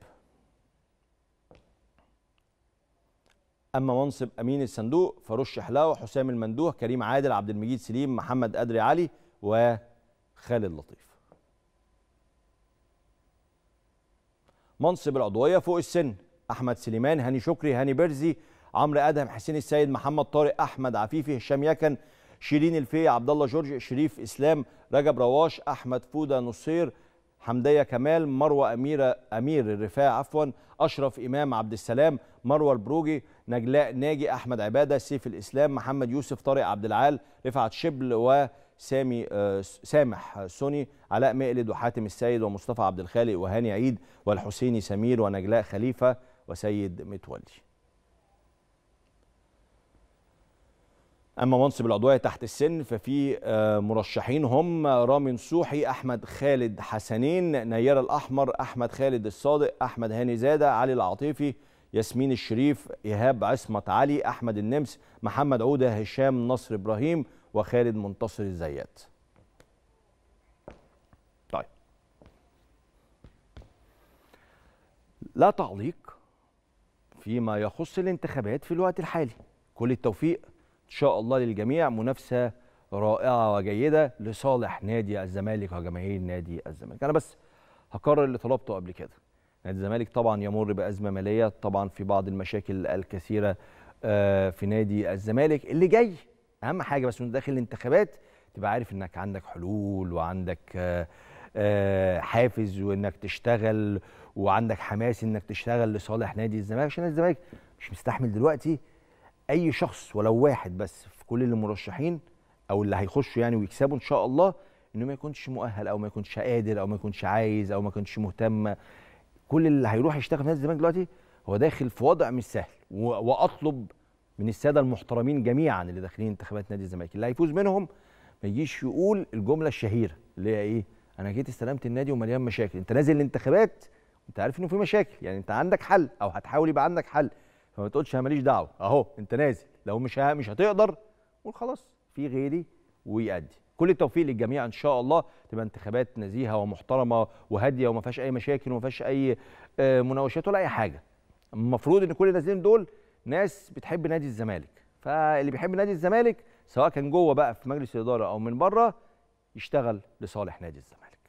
اما منصب امين الصندوق فرشح له حسام المندوه كريم عادل عبد المجيد سليم محمد قدري علي و خالد لطيف منصب العضويه فوق السن احمد سليمان هاني شكري هاني برزي عمرو ادهم حسين السيد محمد طارق احمد عفيفي هشام يكن شيرين الفي عبد الله جورج شريف اسلام رجب رواش احمد فوده نصير حمديه كمال مروه اميره امير الرفاع عفوا اشرف امام عبد السلام مروه البروجي نجلاء ناجي احمد عباده سيف الاسلام محمد يوسف طارق عبد العال رفعت شبل و سامي آه، سامح سوني علاء مقلد وحاتم السيد ومصطفى عبد الخالق وهاني عيد والحسيني سمير ونجلاء خليفه وسيد متولي اما منصب العضويه تحت السن ففي آه، مرشحين هم رامي نصوحي احمد خالد حسنين نيره الاحمر احمد خالد الصادق احمد هاني زاده علي العاطفي ياسمين الشريف ايهاب عصمت علي احمد النمس محمد عوده هشام نصر ابراهيم وخالد منتصر الزيات طيب لا تعليق فيما يخص الانتخابات في الوقت الحالي كل التوفيق ان شاء الله للجميع منافسه رائعه وجيده لصالح نادي الزمالك وجماهير نادي الزمالك انا بس هكرر اللي طلبته قبل كده نادي الزمالك طبعا يمر بازمه ماليه طبعا في بعض المشاكل الكثيره آه، في نادي الزمالك اللي جاي اهم حاجه بس وانت داخل الانتخابات تبقى عارف انك عندك حلول وعندك آه، آه، حافز وانك تشتغل وعندك حماس انك تشتغل لصالح نادي الزمالك عشان نادي الزمالك مش مستحمل دلوقتي اي شخص ولو واحد بس في كل المرشحين او اللي هيخشوا يعني ويكسبوا ان شاء الله انه ما يكونش مؤهل او ما يكونش قادر او ما يكونش عايز او ما يكونش مهتم كل اللي هيروح يشتغل في نادي الزمالك دلوقتي هو داخل في وضع مش سهل واطلب من الساده المحترمين جميعا اللي داخلين انتخابات نادي الزمالك اللي هيفوز منهم ما يجيش يقول الجمله الشهيره اللي هي ايه انا جيت استلمت النادي ومليان مشاكل انت نازل الانتخابات انت عارف انه في مشاكل يعني انت عندك حل او هتحاول يبقى عندك حل فما تقولش انا ماليش دعوه اهو انت نازل لو مش مش هتقدر قول خلاص في غيري ويأدي كل التوفيق للجميع ان شاء الله تبقى انتخابات نزيهه ومحترمه وهاديه وما فيهاش اي مشاكل وما فيهاش اي آه، مناوشات ولا اي حاجه المفروض ان كل النازلين دول ناس بتحب نادي الزمالك فاللي بيحب نادي الزمالك سواء كان جوه بقى في مجلس الاداره او من بره يشتغل لصالح نادي الزمالك.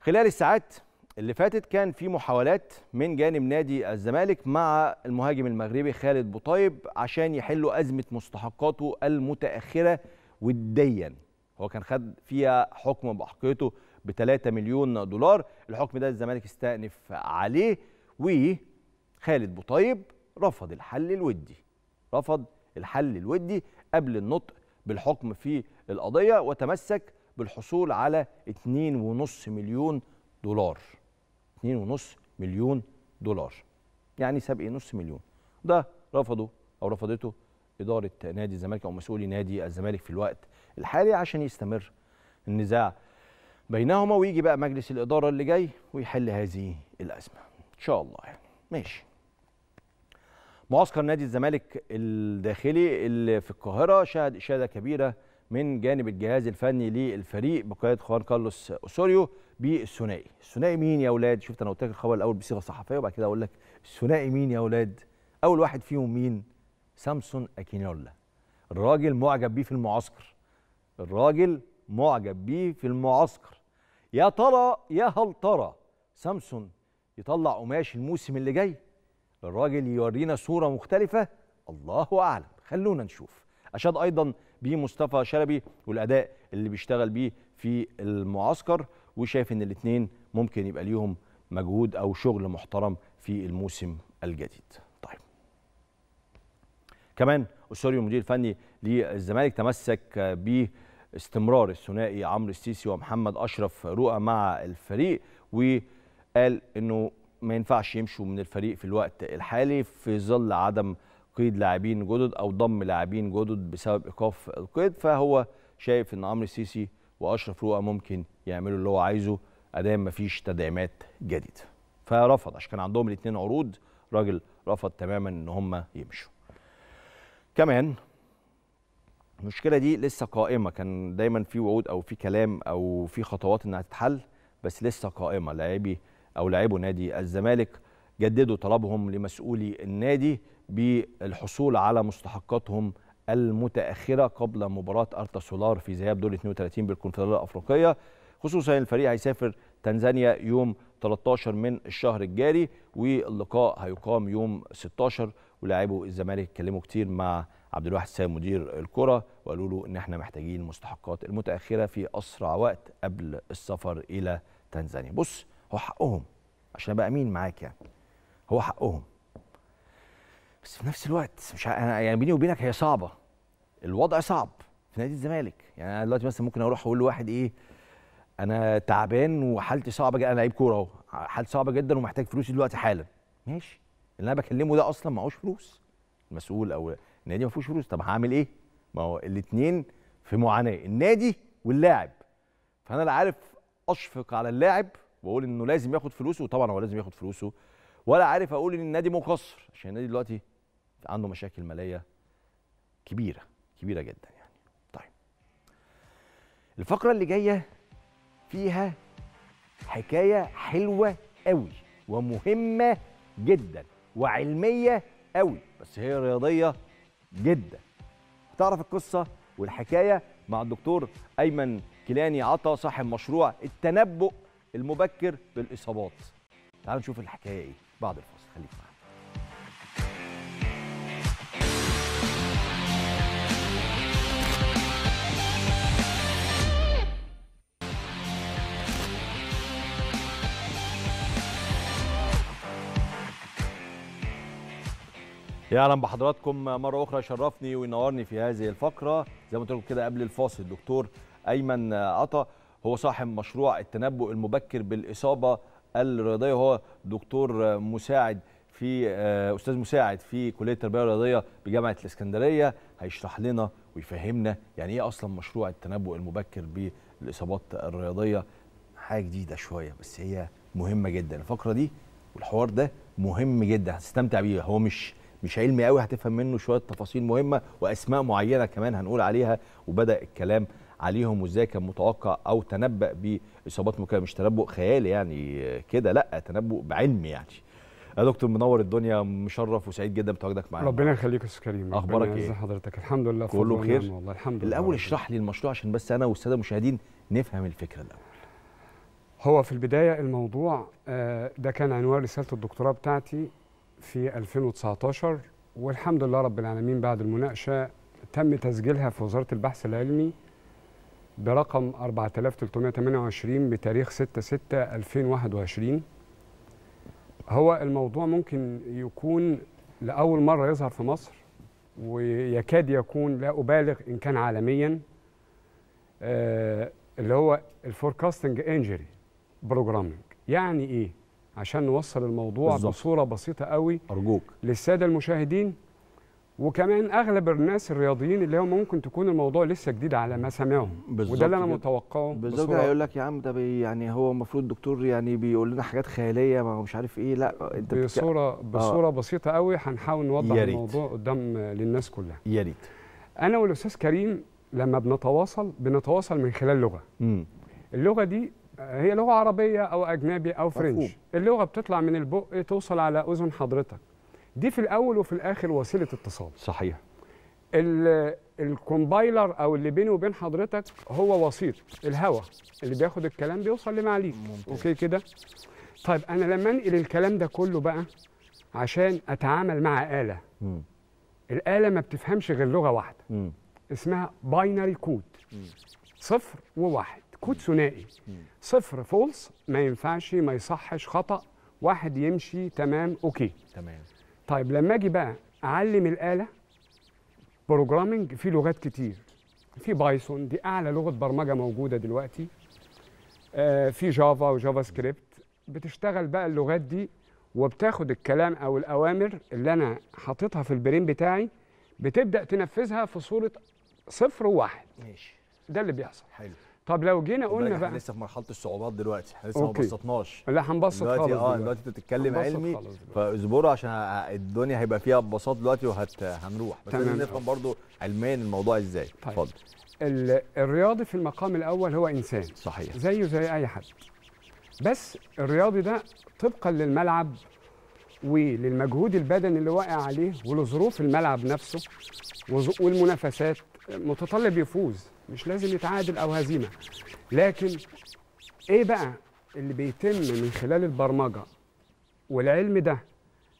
خلال الساعات اللي فاتت كان في محاولات من جانب نادي الزمالك مع المهاجم المغربي خالد بوطيب عشان يحلوا ازمه مستحقاته المتاخره وديا. هو كان خد فيها حكم باحقيته ب 3 مليون دولار، الحكم ده الزمالك استأنف عليه وخالد بوطيب رفض الحل الودي رفض الحل الودي قبل النطق بالحكم في القضية وتمسك بالحصول على 2.5 مليون دولار 2.5 مليون دولار يعني سابق نص مليون ده رفضه أو رفضته إدارة نادي الزمالك أو مسؤولي نادي الزمالك في الوقت الحالي عشان يستمر النزاع بينهما ويجي بقى مجلس الإدارة اللي جاي ويحل هذه الأزمة إن شاء الله يعني ماشي معسكر نادي الزمالك الداخلي اللي في القاهرة شهد إشادة كبيرة من جانب الجهاز الفني للفريق بقيادة خوان كارلوس أوسوريو بالثنائي الثنائي مين يا أولاد؟ شفت أنا قلت لك الخبر الأول بصيغة صحفية وبعد كده أقول لك الثنائي مين يا أولاد؟ أول واحد فيهم مين؟ سامسون أكينولا الراجل معجب بيه في المعسكر الراجل معجب بيه في المعسكر يا ترى يا هل ترى سامسون يطلع قماش الموسم اللي جاي الراجل يورينا صورة مختلفة الله أعلم خلونا نشوف أشاد أيضا بمصطفى شلبي والأداء اللي بيشتغل بيه في المعسكر وشايف إن الاثنين ممكن يبقى ليهم مجهود أو شغل محترم في الموسم الجديد طيب كمان أسوري المدير الفني للزمالك تمسك بيه استمرار الثنائي عمرو السيسي ومحمد اشرف رؤى مع الفريق وقال انه ما ينفعش يمشوا من الفريق في الوقت الحالي في ظل عدم قيد لاعبين جدد او ضم لاعبين جدد بسبب ايقاف القيد فهو شايف ان عمرو السيسي واشرف رؤى ممكن يعملوا اللي هو عايزه ادام ما فيش تدعيمات جديده فرفض عشان كان عندهم الاثنين عروض راجل رفض تماما ان هم يمشوا كمان المشكله دي لسه قائمه كان دايما في وعود او في كلام او في خطوات انها تتحل بس لسه قائمه لاعبي أو لاعبو نادي الزمالك جددوا طلبهم لمسؤولي النادي بالحصول على مستحقاتهم المتأخرة قبل مباراة أرتا سولار في ذهاب دور 32 بالكونفدرالية الأفريقية خصوصا الفريق هيسافر تنزانيا يوم 13 من الشهر الجاري واللقاء هيقام يوم 16 ولاعبو الزمالك اتكلموا كتير مع عبد الواحد السيد مدير الكرة وقالوا له ان احنا محتاجين المستحقات المتأخرة في أسرع وقت قبل السفر إلى تنزانيا بص هو حقهم عشان ابقى امين معاك يعني هو حقهم بس في نفس الوقت مش انا يعني بيني وبينك هي صعبه الوضع صعب في نادي الزمالك يعني انا دلوقتي مثلا ممكن اروح اقول لواحد ايه انا تعبان وحالتي صعبه جدا انا لعيب كوره اهو حالتي صعبه جدا ومحتاج فلوسي دلوقتي حالا ماشي اللي انا بكلمه ده اصلا معهوش فلوس المسؤول او النادي ما فيهوش فلوس طب هعمل ايه ما هو الاثنين في معاناه النادي واللاعب فانا لا عارف اشفق على اللاعب واقول انه لازم ياخد فلوسه وطبعا هو لازم ياخد فلوسه ولا عارف اقول ان النادي مقصر عشان النادي دلوقتي عنده مشاكل ماليه كبيره كبيره جدا يعني طيب الفقره اللي جايه فيها حكايه حلوه قوي ومهمه جدا وعلميه قوي بس هي رياضيه جدا هتعرف القصه والحكايه مع الدكتور ايمن كيلاني عطا صاحب مشروع التنبؤ المبكر بالاصابات تعالوا نشوف الحكايه ايه بعد الفاصل خليك معانا يا اهلا بحضراتكم مره اخرى شرفني وينورني في هذه الفقره زي ما قلت لكم كده قبل الفاصل الدكتور ايمن عطا هو صاحب مشروع التنبؤ المبكر بالاصابه الرياضيه هو دكتور مساعد في آه، استاذ مساعد في كليه التربيه الرياضيه بجامعه الاسكندريه هيشرح لنا ويفهمنا يعني ايه اصلا مشروع التنبؤ المبكر بالاصابات الرياضيه حاجه جديده شويه بس هي مهمه جدا الفقره دي والحوار ده مهم جدا هتستمتع بيه هو مش مش علمي قوي هتفهم منه شويه تفاصيل مهمه واسماء معينه كمان هنقول عليها وبدا الكلام عليهم وازاي كان متوقع او تنبأ باصابات مكيف مش تنبؤ خيالي يعني كده لا تنبؤ بعلم يعني يا دكتور منور الدنيا مشرف وسعيد جدا بتواجدك معانا ربنا يخليك يا استاذ كريم اخبارك ايه حضرتك الحمد لله كله بخير والله الحمد لله الاول اشرح لي المشروع عشان بس انا والساده المشاهدين نفهم الفكره الاول هو في البدايه الموضوع آه، ده كان عنوان رساله الدكتوراه بتاعتي في 2019 والحمد لله رب العالمين بعد المناقشه تم تسجيلها في وزاره البحث العلمي برقم 4328 بتاريخ 6 6 2021 هو الموضوع ممكن يكون لأول مرة يظهر في مصر ويكاد يكون لا أبالغ إن كان عالميا آه اللي هو الفوركاستنج انجري بروجرامينج يعني إيه؟ عشان نوصل الموضوع بالزبط. بصورة بسيطة قوي أرجوك للسادة المشاهدين وكمان اغلب الناس الرياضيين اللي هم ممكن تكون الموضوع لسه جديد على مسامعهم وده اللي انا متوقعه بالظبط هيقول لك يا عم ده يعني هو المفروض الدكتور يعني بيقول لنا حاجات خياليه ما هو مش عارف ايه لا انت بصوره بتك... بصوره آه. بسيطه قوي هنحاول نوضح ياريت. الموضوع قدام آه، للناس كلها يا ريت انا والاستاذ كريم لما بنتواصل بنتواصل من خلال لغه م. اللغه دي آه، هي لغه عربيه او اجنبي او فرنش اللغه بتطلع من البق توصل على اذن حضرتك دي في الاول وفي الاخر وسيله اتصال صحيح الكومبايلر او اللي بيني وبين حضرتك هو وسيط الهواء اللي بياخد الكلام بيوصل لمعاليك اوكي كده طيب انا لما انقل الكلام ده كله بقى عشان اتعامل مع اله م. الاله ما بتفهمش غير لغه واحده م. اسمها باينري كود صفر وواحد كود ثنائي صفر فولس ما ينفعش ما يصحش خطا واحد يمشي تمام اوكي تمام طيب لما اجي بقى اعلم الاله بروجرامنج في لغات كتير في بايثون دي اعلى لغه برمجه موجوده دلوقتي آه في جافا وجافا سكريبت بتشتغل بقى اللغات دي وبتاخد الكلام او الاوامر اللي انا حاططها في البرين بتاعي بتبدا تنفذها في صوره صفر وواحد ماشي ده اللي بيحصل حلو طب لو جينا قلنا بقى لسه في مرحله الصعوبات دلوقتي احنا لسه ما بسطناش لا هنبسط خالص آه، دلوقتي اه دلوقتي انت بتتكلم علمي فاصبروا عشان الدنيا هيبقى فيها ببساط دلوقتي وهنروح بس لازم نفهم برضو علميا الموضوع ازاي طيب. اتفضل طيب. الرياضي في المقام الاول هو انسان صحيح زيه زي اي حد بس الرياضي ده طبقا للملعب وللمجهود البدني اللي واقع عليه ولظروف الملعب نفسه والمنافسات متطلب يفوز مش لازم يتعادل او هزيمه لكن ايه بقى اللي بيتم من خلال البرمجه والعلم ده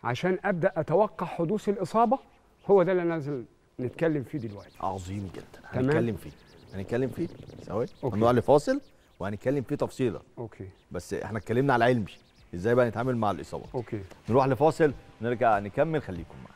عشان ابدا اتوقع حدوث الاصابه هو ده اللي انا لازم نتكلم فيه دلوقتي عظيم جدا هنتكلم فيه هنتكلم فيه ثواني هنروح لفاصل وهنتكلم فيه تفصيلا اوكي بس احنا اتكلمنا على علمي ازاي بقى نتعامل مع الاصابات اوكي نروح لفاصل نرجع نكمل خليكم معانا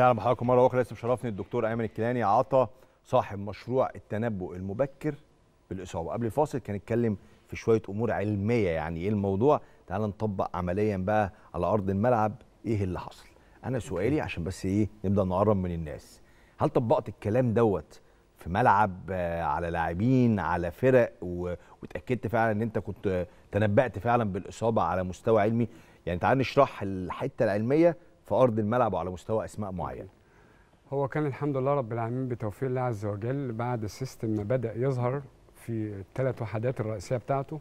اهلا بحضراتكم مره اخرى لسه مشرفني الدكتور ايمن الكيلاني عطى صاحب مشروع التنبؤ المبكر بالاصابه قبل الفاصل كان اتكلم في شويه امور علميه يعني ايه الموضوع تعال نطبق عمليا بقى على ارض الملعب ايه اللي حصل انا سؤالي عشان بس ايه نبدا نقرب من الناس هل طبقت الكلام دوت في ملعب آه، على لاعبين على فرق و... وتاكدت فعلا ان انت كنت تنبأت فعلا بالاصابه على مستوى علمي يعني تعال نشرح الحته العلميه في ارض الملعب وعلى مستوى اسماء معينه هو كان الحمد لله رب العالمين بتوفيق الله عز وجل بعد السيستم ما بدا يظهر في الثلاث وحدات الرئيسيه بتاعته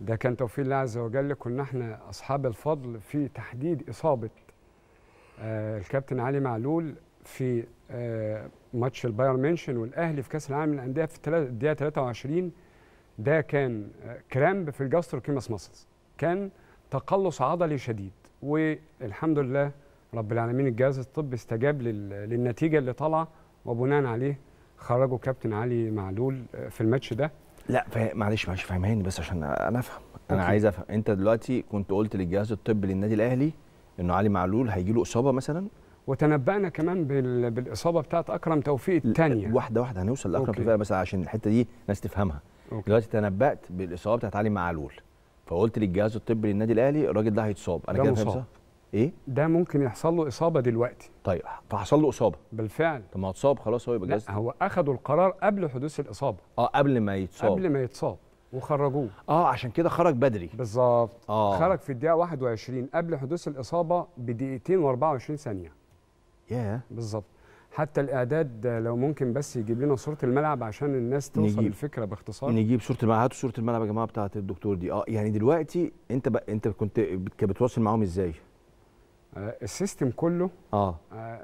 ده كان توفيق الله عز وجل كنا احنا اصحاب الفضل في تحديد اصابه آه الكابتن علي معلول في آه ماتش البايرن ميونشن والاهلي في كاس العالم للانديه في الدقيقه 23 ده كان آه، كرامب في الجاستروكيماس كيماس ماسلز كان تقلص عضلي شديد والحمد لله رب العالمين الجهاز الطبي استجاب للنتيجه اللي طالعه وبناء عليه خرجوا كابتن علي معلول آه، في الماتش ده لا معلش معلش فهماني بس عشان انا افهم انا أوكي. عايز افهم انت دلوقتي كنت قلت للجهاز الطبي للنادي الاهلي انه علي معلول هيجي له اصابه مثلا وتنبأنا كمان بالاصابه بتاعت اكرم توفيق الثانيه واحده واحده هنوصل لاكرم توفيق بس عشان الحته دي ناس تفهمها أوكي. دلوقتي تنبأت بالاصابه بتاعت علي معلول فقلت للجهاز الطبي للنادي الاهلي الراجل ده هيتصاب انا كده فاهم ايه ده ممكن يحصل له اصابه دلوقتي طيب فحصل له اصابه بالفعل طب ما هو اتصاب خلاص هو يبقى جاهز هو اخذوا القرار قبل حدوث الاصابه اه قبل ما يتصاب قبل ما يتصاب وخرجوه اه عشان كده خرج بدري بالظبط آه. خرج في الدقيقه 21 قبل حدوث الاصابه بدقيقتين و24 ثانيه ياه yeah. بالظبط حتى الاعداد لو ممكن بس يجيب لنا صوره الملعب عشان الناس توصل نجيب الفكره باختصار نجيب صوره الملعب هاتوا صوره الملعب يا جماعه بتاعه الدكتور دي اه يعني دلوقتي انت ب... انت كنت بتتواصل معاهم ازاي؟ آه، السيستم كله اه, آه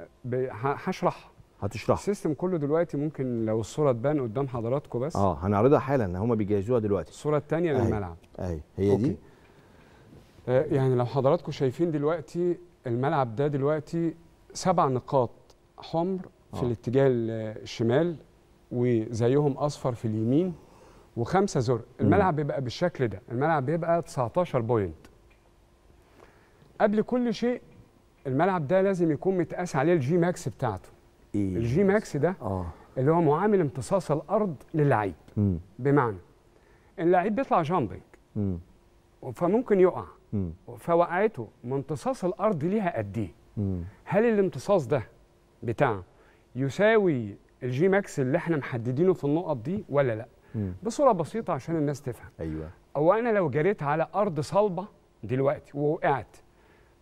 هشرح هتشرح السيستم كله دلوقتي ممكن لو الصوره تبان قدام حضراتكم بس اه هنعرضها حالا هم بيجهزوها دلوقتي الصوره الثانيه للملعب ايوه هي أوكي. دي آه يعني لو حضراتكم شايفين دلوقتي الملعب ده دلوقتي سبع نقاط حمر في آه. الاتجاه الشمال وزيهم اصفر في اليمين وخمسه زرق الملعب بيبقى بالشكل ده الملعب بيبقى 19 بوينت قبل كل شيء الملعب ده لازم يكون متقاس عليه الجي ماكس بتاعته إيه الجي ماكس ده آه. اللي هو معامل امتصاص الارض للعيب بمعنى اللعيب بيطلع جامبنج فممكن يقع مم. فوقعته من امتصاص الارض ليها قد ايه هل الامتصاص ده بتاعه يساوي الجي ماكس اللي احنا محددينه في النقط دي ولا لا مم. بصوره بسيطه عشان الناس تفهم ايوه او انا لو جريت على ارض صلبه دلوقتي ووقعت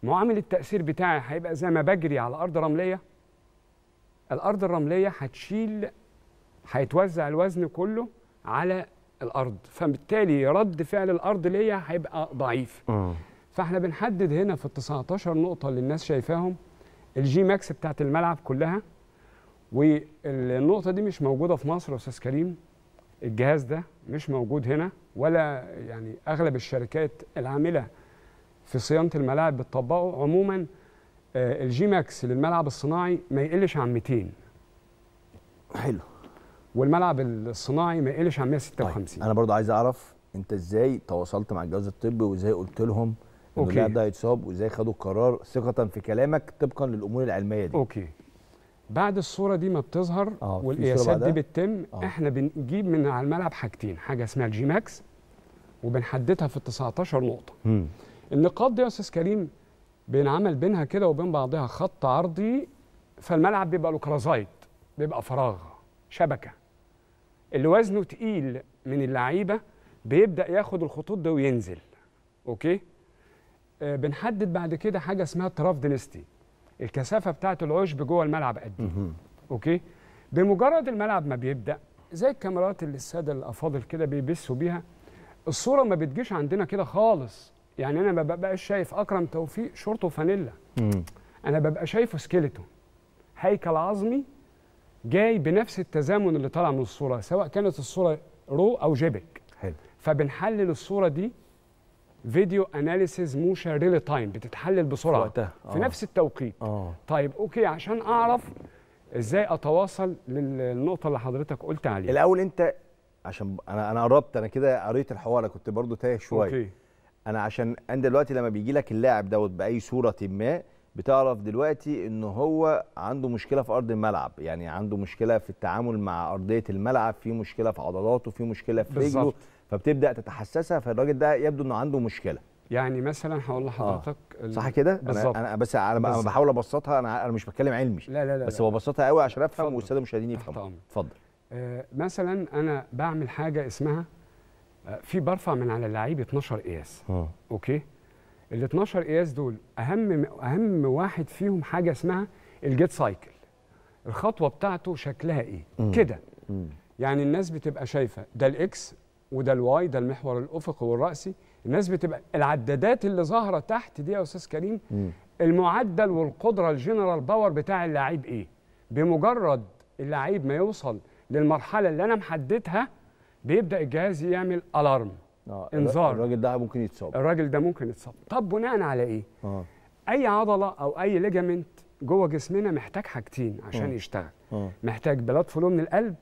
معامل التاثير بتاعي هيبقى زي ما بجري على ارض رمليه الارض الرمليه هتشيل هيتوزع الوزن كله على الارض فبالتالي رد فعل الارض ليا هيبقى ضعيف أوه. فاحنا بنحدد هنا في ال 19 نقطه اللي الناس شايفاهم الجي ماكس بتاعت الملعب كلها والنقطه دي مش موجوده في مصر يا استاذ كريم الجهاز ده مش موجود هنا ولا يعني اغلب الشركات العامله في صيانه الملاعب بتطبقه عموما آه، الجي ماكس للملعب الصناعي ما يقلش عن 200 حلو والملعب الصناعي ما يقلش عن 156 طيب. انا برضو عايز اعرف انت ازاي تواصلت مع الجهاز الطبي وازاي قلت لهم اوكي ده هيتصاب وازاي خدوا القرار ثقه في كلامك طبقا للامور العلميه دي اوكي بعد الصوره دي ما بتظهر آه، والقياسات دي بتتم أوه. احنا بنجيب من على الملعب حاجتين حاجه اسمها الجي ماكس وبنحددها في ال 19 نقطه مم. النقاط دي يا استاذ كريم بينعمل بينها كده وبين بعضها خط عرضي فالملعب بيبقى لوكرازايت بيبقى فراغ شبكه اللي وزنه تقيل من اللعيبه بيبدا ياخد الخطوط ده وينزل اوكي آه، بنحدد بعد كده حاجه اسمها التراف دينستي الكثافه بتاعه العشب جوه الملعب قد ايه اوكي بمجرد الملعب ما بيبدا زي الكاميرات اللي الساده الافاضل كده بيبثوا بيها الصوره ما بتجيش عندنا كده خالص يعني انا ما ببقاش شايف اكرم توفيق شورته فانيلا انا ببقى شايفه سكيلتو هيكل عظمي جاي بنفس التزامن اللي طالع من الصوره سواء كانت الصوره رو او جيبك حلو فبنحلل الصوره دي فيديو اناليسيز موشن ريل تايم بتتحلل بسرعه وقتها. آه. في نفس التوقيت آه. طيب اوكي عشان اعرف ازاي اتواصل للنقطه اللي حضرتك قلت عليها الاول انت عشان انا انا قربت انا كده قريت الحوار انا كنت برضو تايه شويه اوكي انا عشان انت دلوقتي لما بيجي لك اللاعب دوت باي صوره ما بتعرف دلوقتي ان هو عنده مشكله في ارض الملعب يعني عنده مشكله في التعامل مع ارضيه الملعب في مشكله في عضلاته في مشكله في رجله فبتبدا تتحسسها فالراجل ده يبدو انه عنده مشكله يعني مثلا هقول لحضرتك آه. صح كده بالظبط انا بس انا بس بحاول ابسطها انا انا مش بتكلم علمي لا لا لا بس ببسطها قوي عشان افهم والساده المشاهدين يفهموا اتفضل آه مثلا انا بعمل حاجه اسمها آه في برفع من على اللعيب 12 قياس آه. اوكي ال 12 قياس دول اهم اهم واحد فيهم حاجه اسمها الجيت سايكل الخطوه بتاعته شكلها ايه كده يعني الناس بتبقى شايفه ده الاكس وده الواي ده المحور الافقي والراسي الناس بتبقى العدادات اللي ظاهره تحت دي يا استاذ كريم م. المعدل والقدره الجنرال باور بتاع اللعيب ايه بمجرد اللعيب ما يوصل للمرحله اللي انا محددها بيبدا الجهاز يعمل الارم آه انذار الراجل ده ممكن يتصاب الراجل ده ممكن يتصاب طب بناء على ايه آه. اي عضله او اي ليجامنت جوه جسمنا محتاج حاجتين عشان آه. يشتغل آه. محتاج بلاد فلو من القلب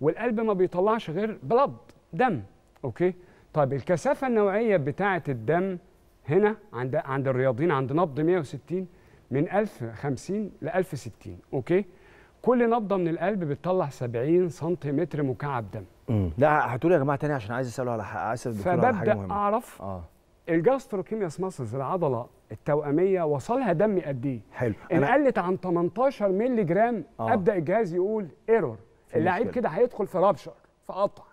والقلب ما بيطلعش غير بلد دم اوكي طيب الكثافه النوعيه بتاعه الدم هنا عند عند الرياضيين عند نبض 160 من 1050 ل 1060 اوكي كل نبضه من القلب بتطلع 70 سنتيمتر مكعب دم لا هتقول يا جماعه تاني عشان عايز اساله على عايز اساله على حاجة مهمة. اعرف آه. الجاستروكيمياس ماسلز العضله التواميه وصلها دم قد ايه حلو ان قلت عن 18 مللي جرام آه. ابدا الجهاز يقول ايرور اللعيب كده هيدخل في رابشر في قطع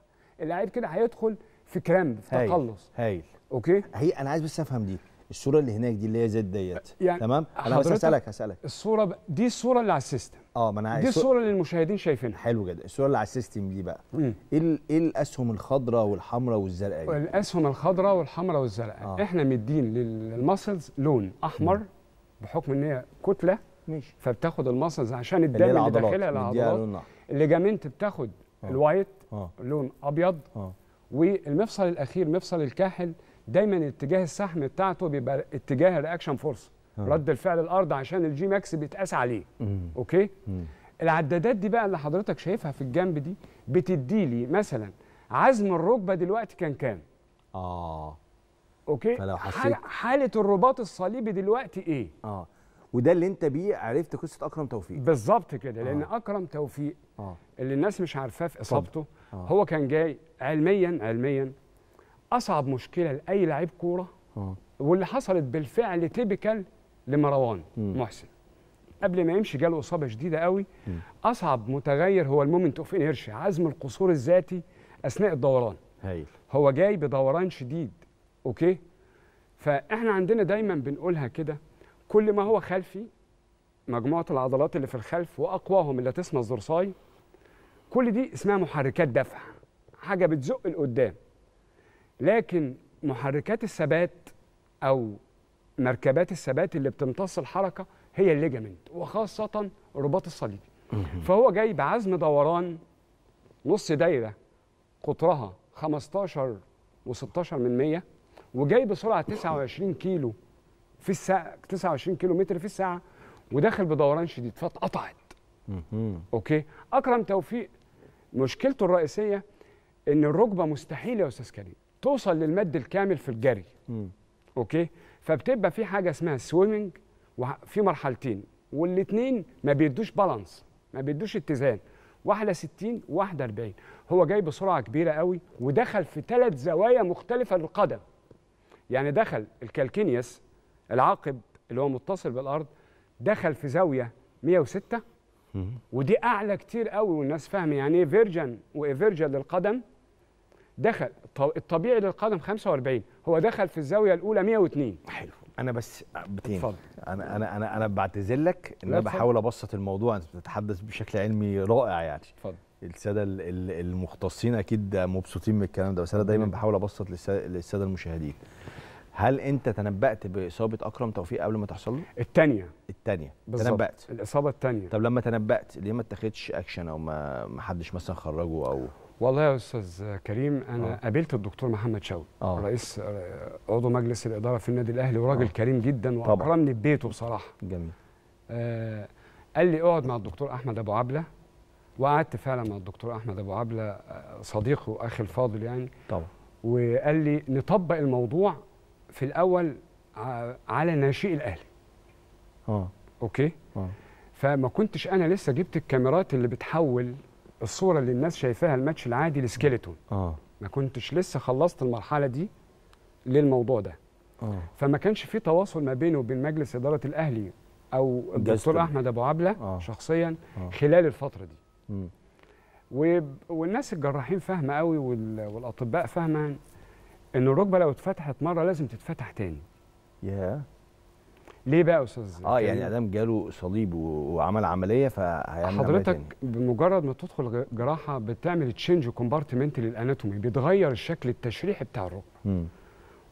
اللعيب كده هيدخل في كرامب في تقلص هايل اوكي هي انا عايز بس افهم دي الصوره اللي هناك دي اللي هي زد ديت يعني تمام انا بس هسالك هسالك الصوره ب... دي الصوره اللي على السيستم اه ما انا دي الصوره اللي المشاهدين شايفينها حلو جدا الصوره اللي على السيستم دي بقى ايه ال... ايه الاسهم الخضراء والحمراء والزرقاء دي؟ الاسهم الخضراء والحمراء والزرقاء آه. احنا مدين للماسلز لون احمر م. بحكم ان هي كتله ماشي فبتاخد المسلز عشان الدم اللي داخلها العضلات الليجامنت بتاخد آه. الوايت آه. لون ابيض آه. والمفصل الاخير مفصل الكاحل دايما اتجاه السحم بتاعته بيبقى اتجاه الرياكشن آه. فورس رد الفعل الارض عشان الجي ماكس بيتقاس عليه مم. اوكي مم. العدادات دي بقى اللي حضرتك شايفها في الجنب دي بتدي لي مثلا عزم الركبه دلوقتي كان كام اه اوكي فلو حاله الرباط الصليبي دلوقتي ايه اه وده اللي انت بيه عرفت قصه اكرم توفيق بالظبط كده آه. لان اكرم توفيق آه. اللي الناس مش عارفاه في اصابته آه. هو كان جاي علميا علميا اصعب مشكله لاي لعيب كوره آه. واللي حصلت بالفعل تيبيكال لمروان م. محسن قبل ما يمشي جاله اصابه شديده قوي م. اصعب متغير هو المومنت اوف انيرشي عزم القصور الذاتي اثناء الدوران هايل هو جاي بدوران شديد اوكي فاحنا عندنا دايما بنقولها كده كل ما هو خلفي مجموعه العضلات اللي في الخلف واقواهم اللي تسمى الزرصاي كل دي اسمها محركات دفع حاجه بتزق لقدام لكن محركات الثبات او مركبات الثبات اللي بتمتص الحركه هي الليجامنت وخاصه الرباط الصليبي فهو جاي بعزم دوران نص دايره قطرها 15 و16 من 100 وجاي بسرعه 29 كيلو في الساعه 29 كيلو متر في الساعه وداخل بدوران شديد فاتقطعت اوكي اكرم توفيق مشكلته الرئيسيه ان الركبه مستحيل يا استاذ كريم توصل للمد الكامل في الجري اوكي فبتبقى في حاجه اسمها سويمنج وفي مرحلتين والاثنين ما بيدوش بالانس ما بيدوش اتزان واحده 60 وواحده 40 هو جاي بسرعه كبيره قوي ودخل في ثلاث زوايا مختلفه للقدم يعني دخل الكالكينيس العاقب اللي هو متصل بالارض دخل في زاويه 106 ودي اعلى كتير قوي والناس فاهمه يعني ايه فيرجن وايفيرجن للقدم دخل الطبيعي للقدم 45 هو دخل في الزاويه الاولى 102 حلو انا بس بتين اتفضل انا انا انا انا بعتذر لك ان انا بحاول ابسط الموضوع انت بتتحدث بشكل علمي رائع يعني اتفضل الساده المختصين اكيد مبسوطين من الكلام ده بس انا دايما بحاول ابسط للساده المشاهدين هل انت تنبأت باصابه اكرم توفيق قبل ما تحصل له؟ الثانيه الثانيه تنبأت الاصابه الثانيه طب لما تنبأت ليه ما اتخذتش اكشن او ما حدش مثلا خرجه او والله يا استاذ كريم انا أوه. قابلت الدكتور محمد شوقي آه. رئيس آه، عضو مجلس الاداره في النادي الاهلي وراجل أوه. كريم جدا واكرمني ببيته بصراحه جميل آه قال لي اقعد مع الدكتور احمد ابو عبله وقعدت فعلا مع الدكتور احمد ابو عبله آه، صديقي واخي الفاضل يعني طبعا وقال لي نطبق الموضوع في الاول على ناشئ الاهلي اه اوكي اه فما كنتش انا لسه جبت الكاميرات اللي بتحول الصوره اللي الناس شايفاها الماتش العادي لسكيلتون اه ما كنتش لسه خلصت المرحله دي للموضوع ده اه فما كانش في تواصل ما بينه وبين مجلس اداره الاهلي او الدكتور احمد ابو عبله آه. شخصيا آه. خلال الفتره دي م. والناس الجراحين فاهمه قوي والاطباء فاهمه ان الركبه لو اتفتحت مره لازم تتفتح تاني yeah. ليه بقى يا استاذ اه يعني ادم جاله صليب وعمل عمليه فهيعمل حضرتك بمجرد ما تدخل جراحه بتعمل تشينج كومبارتمنت للاناتومي بيتغير الشكل التشريحي بتاع الركبه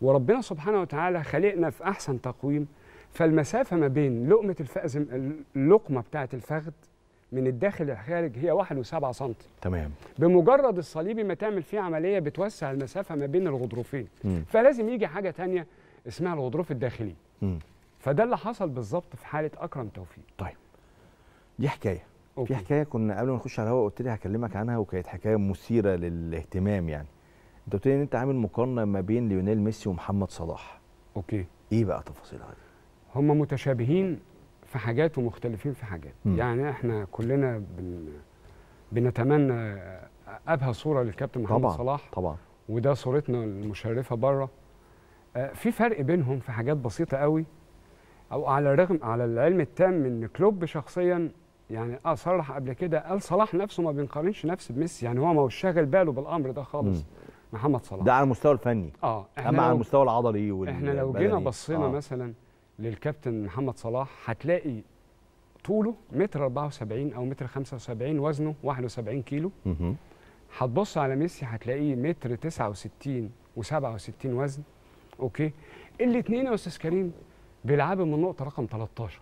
وربنا سبحانه وتعالى خلقنا في احسن تقويم فالمسافه ما بين لقمه الفأزم اللقمه بتاعه الفخذ من الداخل للخارج هي 1.7 سم تمام بمجرد الصليبي ما تعمل فيه عمليه بتوسع المسافه ما بين الغضروفين مم. فلازم يجي حاجه تانية اسمها الغضروف الداخلي مم. فده اللي حصل بالظبط في حاله اكرم توفيق طيب دي حكايه أوكي. في حكايه كنا قبل ما نخش على الهواء قلت لي هكلمك عنها وكانت حكايه مثيره للاهتمام يعني انت قلت لي ان انت عامل مقارنه ما بين ليونيل ميسي ومحمد صلاح اوكي ايه بقى تفاصيلها دي هم متشابهين في حاجات ومختلفين في حاجات م. يعني احنا كلنا بن بنتمنى ابهى صوره للكابتن محمد طبعًا صلاح طبعا وده صورتنا المشرفه بره آه، في فرق بينهم في حاجات بسيطه قوي او على الرغم على العلم التام ان كلوب شخصيا يعني آه، صرح قبل كده قال صلاح نفسه ما بينقارنش نفسه بميسي يعني هو ما هوش شاغل باله بالامر ده خالص محمد صلاح ده على المستوى الفني اه اما على المستوى العضلي وال احنا لو جينا بصينا آه. مثلا للكابتن محمد صلاح هتلاقي طوله متر 74 او متر 75 وزنه 71 كيلو هتبص على ميسي هتلاقيه متر 69 و67 وزن اوكي الاثنين يا استاذ كريم بيلعبوا من النقطه رقم 13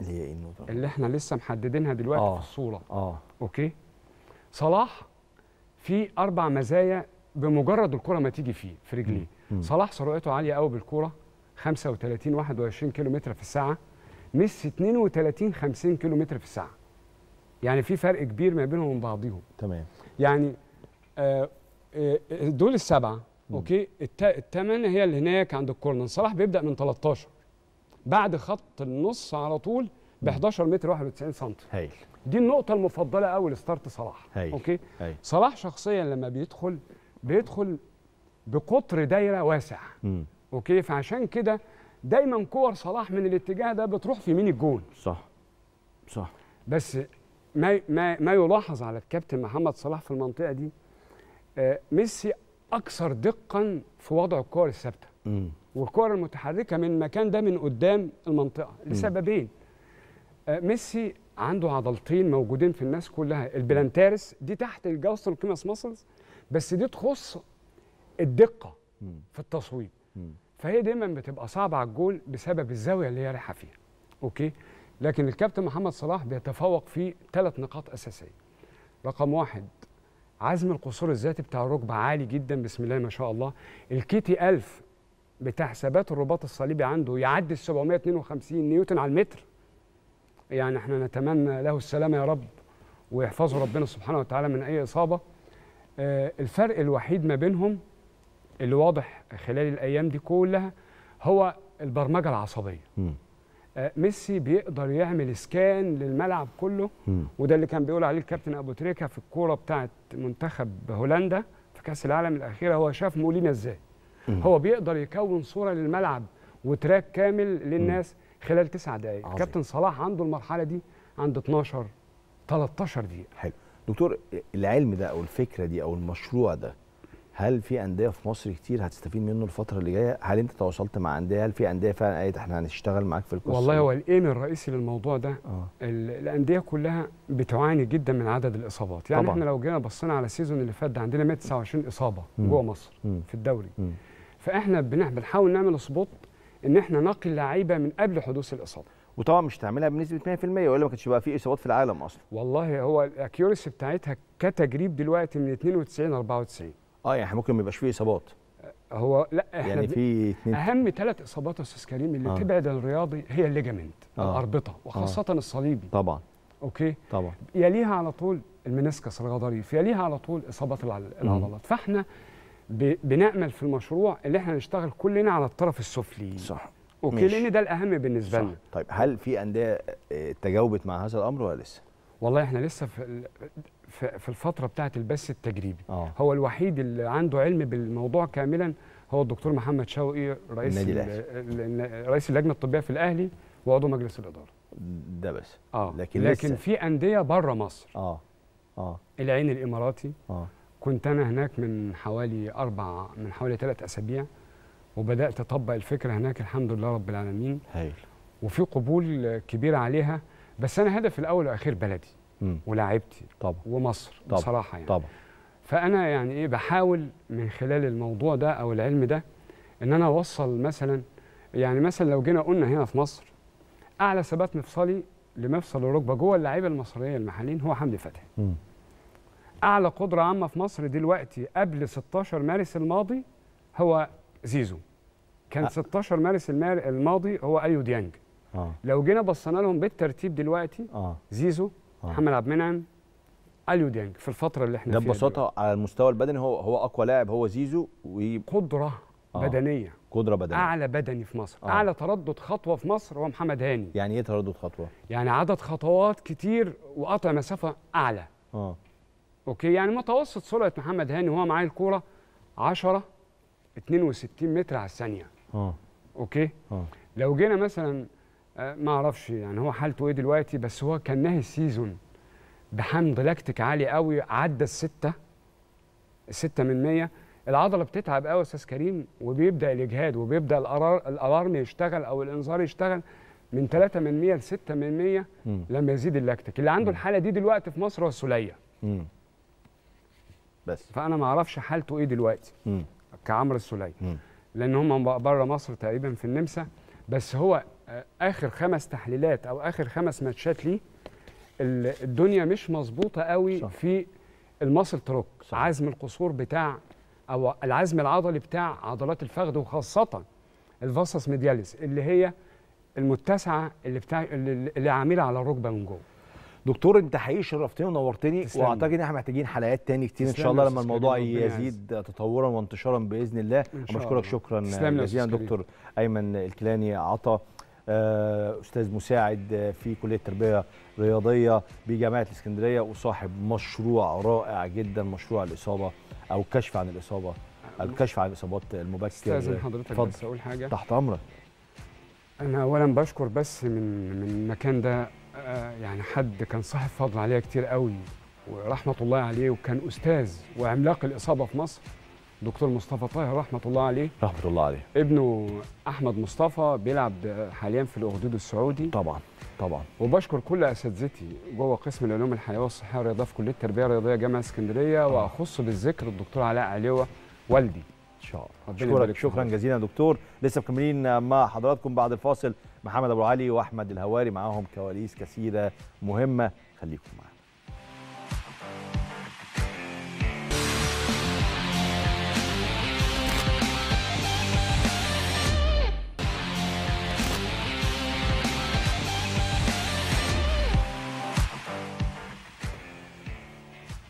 اللي هي إيه النقطه اللي احنا لسه محددينها دلوقتي آه. في الصوره اه اوكي صلاح في اربع مزايا بمجرد الكره ما تيجي فيه في رجليه صلاح سرعته عاليه قوي بالكره 35 21 كيلو متر في الساعه مش 32 50 كيلو متر في الساعه يعني في فرق كبير ما بينهم وبين بعضيهم تمام يعني آه، آه، دول السبعه مم. اوكي الثمانيه هي اللي هناك عند الكورنر صلاح بيبدا من 13 بعد خط النص على طول ب 11 متر 91 سم هايل دي النقطة المفضلة أوي لستارت صلاح هيل. أوكي هيل. صلاح شخصيا لما بيدخل بيدخل بقطر دايرة واسع مم. اوكي فعشان كده دايما كور صلاح من الاتجاه ده بتروح في مين الجون صح صح بس ما ما ما يلاحظ على الكابتن محمد صلاح في المنطقه دي آه، ميسي اكثر دقا في وضع الكور الثابته والكور المتحركه من المكان ده من قدام المنطقه لسببين آه، ميسي عنده عضلتين موجودين في الناس كلها البلانتارس دي تحت الجوست الكيمس ماسلز بس دي تخص الدقه في التصويب فهي دايما بتبقى صعبه على الجول بسبب الزاويه اللي هي رايحه فيها اوكي لكن الكابتن محمد صلاح بيتفوق في ثلاث نقاط اساسيه رقم واحد عزم القصور الذاتي بتاع الركبه عالي جدا بسم الله ما شاء الله الكيتي 1000 بتاع ثبات الرباط الصليبي عنده يعدي ال 752 نيوتن على المتر يعني احنا نتمنى له السلامه يا رب ويحفظه ربنا سبحانه وتعالى من اي اصابه آه، الفرق الوحيد ما بينهم اللي واضح خلال الايام دي كلها هو البرمجه العصبيه م. آه، ميسي بيقدر يعمل سكان للملعب كله م. وده اللي كان بيقول عليه الكابتن ابو تريكه في الكوره بتاعه منتخب هولندا في كاس العالم الاخيره هو شاف مولينا ازاي هو بيقدر يكون صوره للملعب وتراك كامل للناس م. خلال تسع دقائق كابتن صلاح عنده المرحله دي عند 12 13 دقيقه حلو دكتور العلم ده او الفكره دي او المشروع ده هل في انديه في مصر كتير هتستفيد منه الفتره اللي جايه هل انت تواصلت مع انديه هل في انديه فعلا قالت احنا هنشتغل معاك في القصه والله هو الايم الرئيسي للموضوع ده آه. الانديه كلها بتعاني جدا من عدد الاصابات يعني طبعا. احنا لو جينا بصينا على السيزون اللي فات ده عندنا 129 اصابه جوه مصر م. في الدوري م. فاحنا بنحاول نعمل سبوت ان احنا نقي لعيبه من قبل حدوث الاصابه وطبعا مش تعملها بنسبه 100% ولا ما كانش بقى في اصابات في العالم اصلا والله هو الاكيورسي بتاعتها كتجريب دلوقتي من 92 ل 94 اه يعني ممكن ما يبقاش فيه اصابات آه، هو لا احنا يعني في اهم ثلاث اصابات يا استاذ كريم اللي آه. تبعد الرياضي هي الليجامنت آه. الاربطه آه. وخاصه آه. الصليبي طبعا اوكي طبعا يليها على طول المنسكس الغضاريف يليها على طول اصابات العضلات فاحنا بنامل في المشروع اللي احنا نشتغل كلنا على الطرف السفلي صح اوكي لان ده الاهم بالنسبه لنا طيب هل في انديه آه، تجاوبت مع هذا الامر ولا لسه؟ والله احنا لسه في في الفتره بتاعه البث التجريبي أوه. هو الوحيد اللي عنده علم بالموضوع كاملا هو الدكتور محمد شوقي رئيس رئيس اللجنه الطبيه في الاهلي وعضو مجلس الاداره ده بس اه لكن لكن لسه. في انديه بره مصر اه اه العين الاماراتي اه كنت انا هناك من حوالي اربع من حوالي ثلاث اسابيع وبدات اطبق الفكره هناك الحمد لله رب العالمين هايل وفي قبول كبير عليها بس انا هدفي الاول والاخير بلدي ولاعيبتي طبعا ومصر طبعا بصراحه يعني طبعا فانا يعني ايه بحاول من خلال الموضوع ده او العلم ده ان انا اوصل مثلا يعني مثلا لو جينا قلنا هنا في مصر اعلى ثبات مفصلي لمفصل الركبه جوه اللعيبه المصريه المحليين هو حمدي فتحي اعلى قدره عامه في مصر دلوقتي قبل 16 مارس الماضي هو زيزو كان أه. 16 مارس الماضي هو ايو ديانج آه. لو جينا بصينا لهم بالترتيب دلوقتي آه. زيزو آه. محمد عبد المنعم اليو ديانج في الفتره اللي احنا ده فيها ده ببساطه على المستوى البدني هو هو اقوى لاعب هو زيزو وقدره آه. بدنيه قدره بدنيه اعلى بدني في مصر آه. اعلى تردد خطوه في مصر هو محمد هاني يعني ايه تردد خطوه يعني عدد خطوات كتير وقطع مسافه اعلى اه اوكي يعني متوسط سرعه محمد هاني وهو معاه الكوره 10 62 متر على الثانيه اه اوكي اه لو جينا مثلا آه، ما اعرفش يعني هو حالته ايه دلوقتي بس هو كان نهي السيزون بحمض لاكتيك عالي قوي عدى الستة الستة من مية العضلة بتتعب قوي يا أستاذ كريم وبيبدأ الإجهاد وبيبدأ الألارم يشتغل أو الإنذار يشتغل من 3 من 100 ل 6 من 100 لما يزيد اللاكتيك اللي عنده م. الحالة دي دلوقتي في مصر هو السلية بس فأنا ما أعرفش حالته إيه دلوقتي كعمر كعمرو السلية لأن هم بره مصر تقريبا في النمسا بس هو اخر خمس تحليلات او اخر خمس ماتشات ليه الدنيا مش مظبوطه قوي صح. في المصل تروك صح. عزم القصور بتاع او العزم العضلي بتاع عضلات الفخذ وخاصه الفاسس ميدياليس اللي هي المتسعه اللي بتاع اللي عامله على الركبه من جوه دكتور انت حقيقي شرفتني ونورتني واعتقد ان احنا محتاجين حلقات تاني كتير ان شاء الله لما الموضوع يزيد تطورا وانتشارا باذن الله بشكرك شكرا جزيلا دكتور ايمن الكلاني عطا آه، استاذ مساعد آه، في كليه التربيه الرياضيه بجامعه الاسكندريه وصاحب مشروع رائع جدا مشروع الاصابه او كشف عن الاصابه الكشف عن الاصابات المبكره استاذن حضرتك بس اقول حاجه تحت امرك انا اولا بشكر بس من من المكان ده آه، يعني حد كان صاحب فضل عليا كتير قوي ورحمه الله عليه وكان استاذ وعملاق الاصابه في مصر دكتور مصطفى طاهر رحمه الله عليه رحمه الله عليه ابنه احمد مصطفى بيلعب حاليا في الاخدود السعودي طبعا طبعا وبشكر كل اساتذتي جوه قسم العلوم الحيويه والصحيه والرياضه في كليه التربيه الرياضيه جامعه اسكندريه واخص بالذكر الدكتور علاء علوه والدي ان شاء الله شكرا جزيلا يا دكتور لسه مكملين مع حضراتكم بعد الفاصل محمد ابو علي واحمد الهواري معاهم كواليس كثيره مهمه خليكم معنا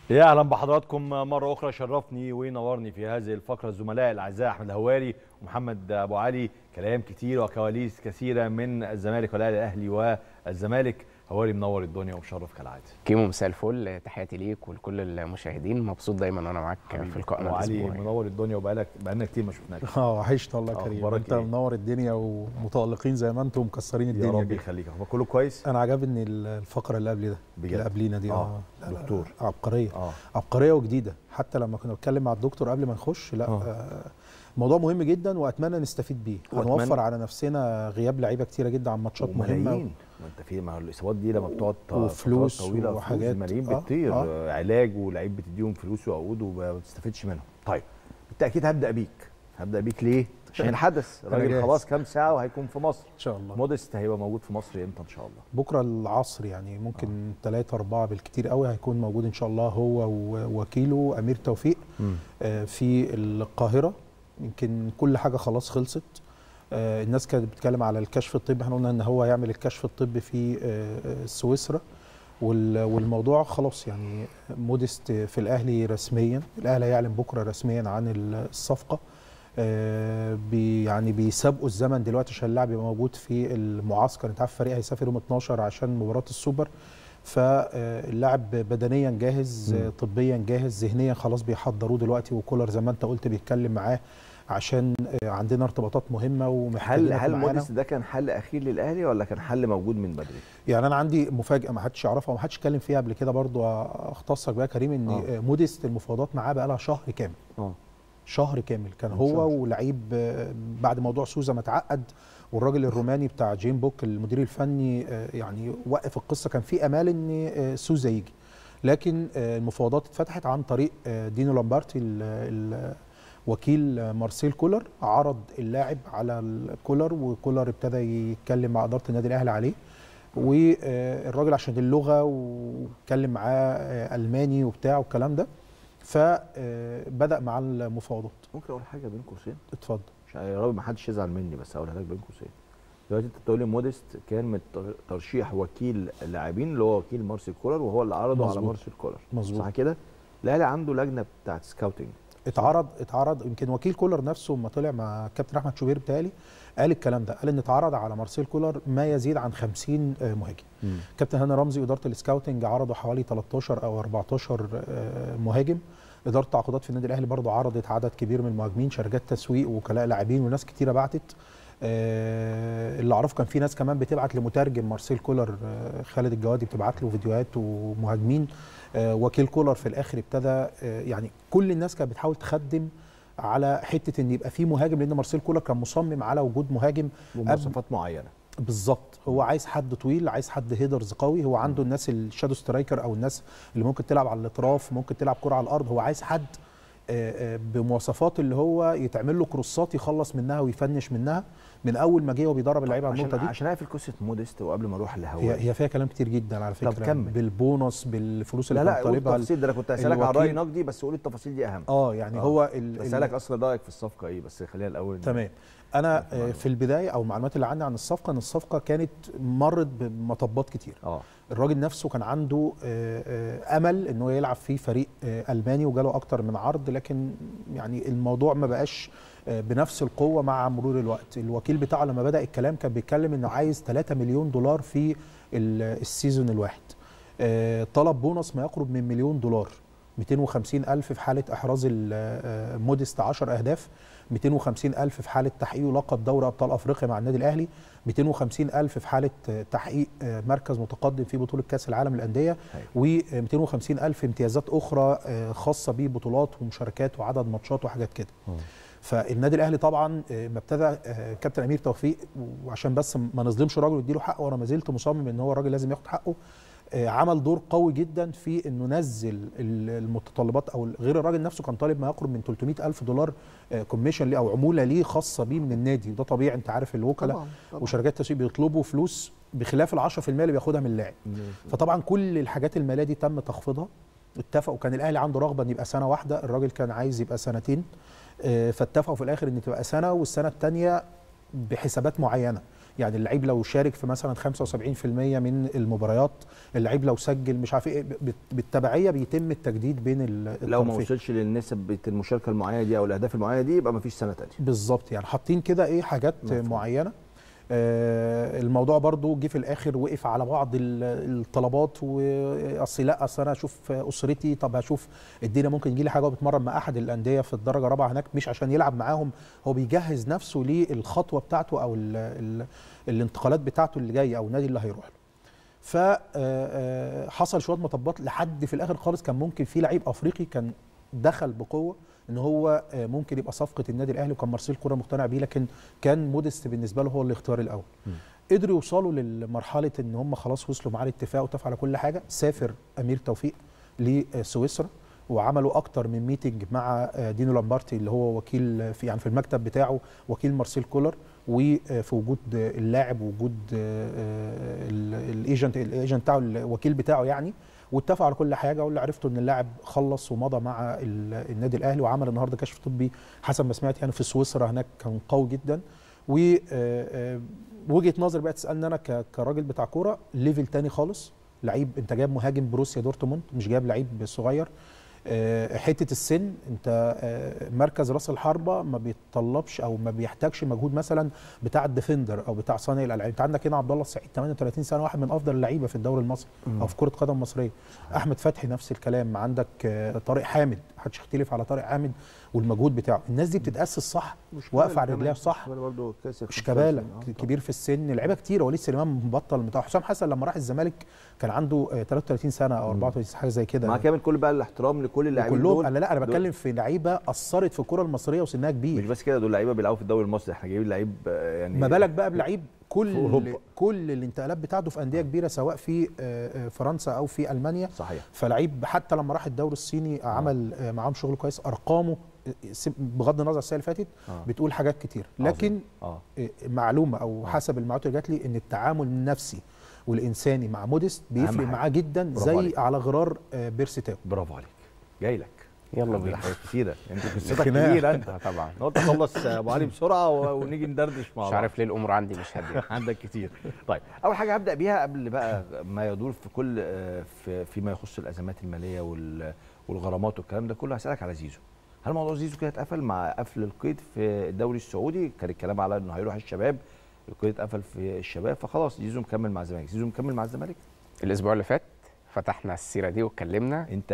يا اهلا بحضراتكم مره اخرى شرفني وينورني في هذه الفقره الزملاء الاعزاء احمد الهواري ومحمد ابو علي كلام كتير وكواليس كثيره من الزمالك والاهلي والزمالك هواري منور الدنيا ومشرف كالعاده كيمو مساء الفل تحياتي ليك ولكل المشاهدين مبسوط دايما وانا معاك في لقائنا الاسبوعي وعلي الأسبوع منور الدنيا وبقالك بقالنا كتير ما شفناك اه وحشت الله كريم انت إيه؟ منور الدنيا ومتالقين زي ما انتم مكسرين الدنيا يا رب يخليك هو كله كويس انا عجبني الفقره اللي قبل ده بجد. اللي قبلينا دي اه, آه، دكتور عبقريه آه. عبقريه وجديده حتى لما كنا بنتكلم مع الدكتور قبل ما نخش لا آه. آه موضوع مهم جدا واتمنى نستفيد بيه هنوفر على نفسنا غياب لعيبه كتيره جدا عن ماتشات مهمه ما انت في ما الاصابات دي لما بتقعد وفلوس طويله وحاجات الملايين آه، بتطير آه. علاج ولاعيب بتديهم فلوس وعقود وما بتستفدش منهم طيب بالتاكيد هبدا بيك هبدا بيك ليه عشان الحدث الراجل خلاص كام ساعه وهيكون في مصر ان شاء الله مودست هيبقى موجود في مصر امتى ان شاء الله بكره العصر يعني ممكن 3 آه. 4 بالكثير قوي هيكون موجود ان شاء الله هو ووكيله امير توفيق آه في القاهره يمكن كل حاجه خلاص خلصت آه، الناس كانت بتتكلم على الكشف الطبي احنا قلنا ان هو هيعمل الكشف الطبي في آه، آه، سويسرا والموضوع خلاص يعني مودست في الاهلي رسميا الاهلي هيعلن بكره رسميا عن الصفقه بي يعني بيسابقوا الزمن دلوقتي عشان اللاعب يبقى موجود في المعسكر انت عارف الفريق هيسافر يوم 12 عشان مباراه السوبر فاللاعب بدنيا جاهز طبيا جاهز ذهنيا خلاص بيحضروه دلوقتي وكولر زي ما انت قلت بيتكلم معاه عشان عندنا ارتباطات مهمه ومحل هل موديس ده كان حل اخير للاهلي ولا كان حل موجود من بدري؟ يعني انا عندي مفاجاه ما حدش يعرفها وما حدش اتكلم فيها قبل كده برضو اختصك بقى كريم ان آه. المفاوضات معاه بقى لها شهر كامل آه. شهر كامل كان هو ولعيب بعد موضوع سوزا ما تعقد والراجل الروماني بتاع جيم بوك المدير الفني آه، يعني وقف القصه كان في امال ان آه، سوزا يجي لكن آه، المفاوضات اتفتحت عن طريق دينو لامبارتي وكيل مارسيل كولر عرض اللاعب على كولر وكولر ابتدى يتكلم مع اداره النادي الاهلي عليه والراجل عشان اللغه واتكلم معاه آه، الماني وبتاع والكلام ده فبدا آه، مع المفاوضات ممكن اقول حاجه بين قوسين اتفضل يا رب ما حدش يزعل مني بس اقولها لك بين قوسين دلوقتي انت بتقول لي موديست كان من ترشيح وكيل لاعبين اللي هو وكيل مارسيل كولر وهو اللي عرضه مزبوط. على مارسيل كولر مظبوط صح كده الاهلي عنده لجنه بتاعت سكاوتنج اتعرض اتعرض يمكن وكيل كولر نفسه لما طلع مع كابتن احمد شوبير بتالي قال الكلام ده قال ان اتعرض على مارسيل كولر ما يزيد عن 50 آه، مهاجم كابتن هاني رمزي واداره السكاوتنج عرضوا حوالي 13 او 14 آه، مهاجم اداره التعاقدات في النادي الاهلي برضه عرضت عدد كبير من المهاجمين شركات تسويق وكلاء لاعبين وناس كتيره بعتت آه، اللي اعرفه كان في ناس كمان بتبعت لمترجم مارسيل كولر خالد الجوادي بتبعت له فيديوهات ومهاجمين آه، وكيل كولر في الاخر ابتدى آه، يعني كل الناس كانت بتحاول تخدم على حته ان يبقى في مهاجم لان مارسيل كولر كان مصمم على وجود مهاجم بمواصفات معينه بالظبط هو عايز حد طويل عايز حد هيدرز قوي هو عنده الناس الشادو سترايكر او الناس اللي ممكن تلعب على الاطراف ممكن تلعب كره على الارض هو عايز حد آه، بمواصفات اللي هو يتعمل له كروسات يخلص منها ويفنش منها من اول ما جه وبيدرب اللعيبه على النقطه دي عشان اقفل قصه موديست وقبل ما اروح لهوا هي, هي فيها كلام كتير جدا على فكره طب كمل. بالبونص بالفلوس اللي لا لا التفاصيل ده انا كنت هسالك على راي نقدي بس قول التفاصيل دي اهم اه يعني هو آه. هسالك اصلا رايك في الصفقه ايه بس خلينا الاول تمام انا في البدايه او المعلومات اللي عندي عن الصفقه ان الصفقه كانت مرت بمطبات كتير اه الراجل نفسه كان عنده آه، آه، امل انه يلعب في فريق آه، الماني وجاله اكتر من عرض لكن يعني الموضوع ما بقاش بنفس القوه مع مرور الوقت الوكيل بتاعه لما بدا الكلام كان بيتكلم انه عايز 3 مليون دولار في السيزون الواحد طلب بونص ما يقرب من مليون دولار 250 ألف في حالة إحراز موديست 10 أهداف 250 ألف في حالة تحقيق لقب دوري أبطال أفريقيا مع النادي الأهلي 250 ألف في حالة تحقيق آه، مركز متقدم في بطولة كأس العالم للأندية و250 أيوة. ألف امتيازات أخرى آه، خاصة ببطولات ومشاركات وعدد ماتشات وحاجات كده فالنادي الاهلي طبعا آه، ما ابتدى كابتن امير توفيق وعشان بس ما نظلمش راجل له حقه وانا ما زلت مصمم ان هو الراجل لازم ياخد حقه آه، عمل دور قوي جدا في انه نزل المتطلبات او غير الراجل نفسه كان طالب ما يقرب من 300 الف دولار كوميشن آه، ليه او عموله ليه خاصه بيه من النادي وده طبيعي انت عارف الوكلاء وشركات التسويق بيطلبوا فلوس بخلاف ال 10% اللي بياخدها من اللاعب فطبعا كل الحاجات الماليه دي تم تخفيضها اتفقوا كان الاهلي عنده رغبه ان يبقى سنه واحده الراجل كان عايز يبقى سنتين آه، فاتفقوا في الاخر ان تبقى سنه والسنه الثانيه بحسابات معينه يعني اللعيب لو شارك في مثلا 75% من المباريات اللعيب لو سجل مش عارف ايه بالتبعيه بيتم التجديد بين الطرفين لو ما وصلش للنسب المشاركه المعينه دي او الاهداف المعينه دي يبقى ما فيش سنه ثانيه بالظبط يعني حاطين كده ايه حاجات مفهوم. معينه آه، الموضوع برضو جه في الاخر وقف على بعض الطلبات واصل لا اصل انا اشوف اسرتي طب هشوف الدنيا ممكن يجي لي حاجه وبتمرن مع احد الانديه في الدرجه الرابعه هناك مش عشان يلعب معاهم هو بيجهز نفسه للخطوه بتاعته او الـ الـ الانتقالات بتاعته اللي جايه او النادي اللي هيروح له فحصل آه، آه، شويه مطبات لحد في الاخر خالص كان ممكن في لعيب افريقي كان دخل بقوه ان هو آه، ممكن يبقى صفقه النادي الاهلي وكان مارسيل كوره مقتنع بيه لكن كان مودست بالنسبه له هو الاختيار الاول قدروا يوصلوا لمرحله ان هم خلاص وصلوا معاه الاتفاق واتفقوا على كل حاجه سافر امير توفيق لسويسرا وعملوا اكتر من ميتنج مع آه، دينو لامبارتي اللي هو وكيل آه، في يعني في المكتب بتاعه وكيل مارسيل كولر وفي وجود اللاعب وجود الايجنت الايجنت بتاعه الوكيل بتاعه يعني واتفقوا على كل حاجه واللي عرفته ان اللاعب خلص ومضى مع النادي الاهلي وعمل النهارده كشف طبي حسب ما سمعت يعني في سويسرا هناك كان قوي جدا و آه، آه، وجهه نظري بقى تسالني انا كراجل بتاع كوره ليفل تاني خالص لعيب انت جايب مهاجم بروسيا دورتموند مش جايب لعيب صغير آه، حته السن انت آه، مركز راس الحربه ما بيتطلبش او ما بيحتاجش مجهود مثلا بتاع الديفندر او بتاع صانع الالعاب انت عندك هنا عبد الله السعيد 38 سنه واحد من افضل اللعيبه في الدوري المصري او في كره قدم مصريه احمد فتحي نفس الكلام عندك آه، طارق حامد محدش يختلف على طارق حامد والمجهود بتاعه الناس دي بتتاسس صح واقفه على رجليها صح شيكابالا يعني، كبير في السن لعيبه كتير وليد سليمان مبطل بتاع حسام حسن لما راح الزمالك كان عنده 33 سنه او 34 حاجه زي كده مع يعني. كامل كل بقى الاحترام كل اللاعبين دول انا لا انا بتكلم في لعيبه اثرت في الكره المصريه وسنها كبير مش بس كده دول لعيبه بيلعبوا في الدوري المصري احنا جايبين لعيب آه، يعني ما بالك بقى بلعيب كل كل الانتقالات بتاعته في انديه كبيره سواء في آه، آه، فرنسا او في المانيا صحيح فلعيب حتى لما راح الدوري الصيني عمل معاهم شغل كويس ارقامه بغض النظر السنه اللي فاتت آه. بتقول حاجات كتير لكن آه. معلومه او حسب المعلومات اللي جات لي ان التعامل النفسي والانساني مع موديست بيفرق معاه جدا زي على غرار بيرسي تاو برافو عليك جاي لك يلا بينا حاجات كتيره يعني انت قصتك كبيره انت طبعا نقعد نخلص ابو علي بسرعه ونيجي ندردش مع بعض مش عارف ليه الامور عندي مش هاديه عندك كتير طيب اول حاجه هبدا بيها قبل بقى ما يدور في كل آه، في فيما يخص الازمات الماليه والغرامات والكلام ده كله هسالك على زيزو هل موضوع زيزو كده اتقفل مع قفل القيد في الدوري السعودي كان الكلام على انه هيروح الشباب القيد اتقفل في الشباب فخلاص زيزو مكمل مع الزمالك زيزو مكمل مع الزمالك الاسبوع اللي فات فتحنا السيره دي واتكلمنا انت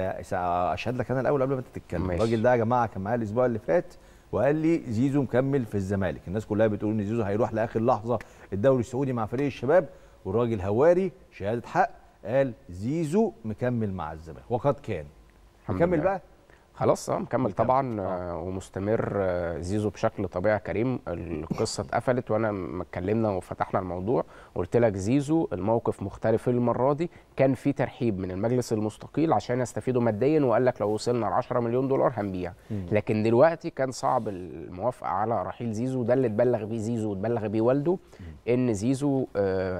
اشهد لك انا الاول قبل ما تتكلم الراجل ده يا جماعه كان معايا الاسبوع اللي فات وقال لي زيزو مكمل في الزمالك الناس كلها بتقول ان زيزو هيروح لاخر لحظه الدوري السعودي مع فريق الشباب والراجل هواري شهاده حق قال زيزو مكمل مع الزمالك وقد كان مكمل بقى خلاص اه مكمل طبعا آه. آه، ومستمر آه، زيزو بشكل طبيعي كريم القصه اتقفلت وانا ما اتكلمنا وفتحنا الموضوع قلت لك زيزو الموقف مختلف المره دي كان في ترحيب من المجلس المستقيل عشان يستفيدوا ماديا وقال لك لو وصلنا ل 10 مليون دولار هنبيع لكن دلوقتي كان صعب الموافقه على رحيل زيزو ده اللي اتبلغ بيه زيزو واتبلغ بيه والده ان زيزو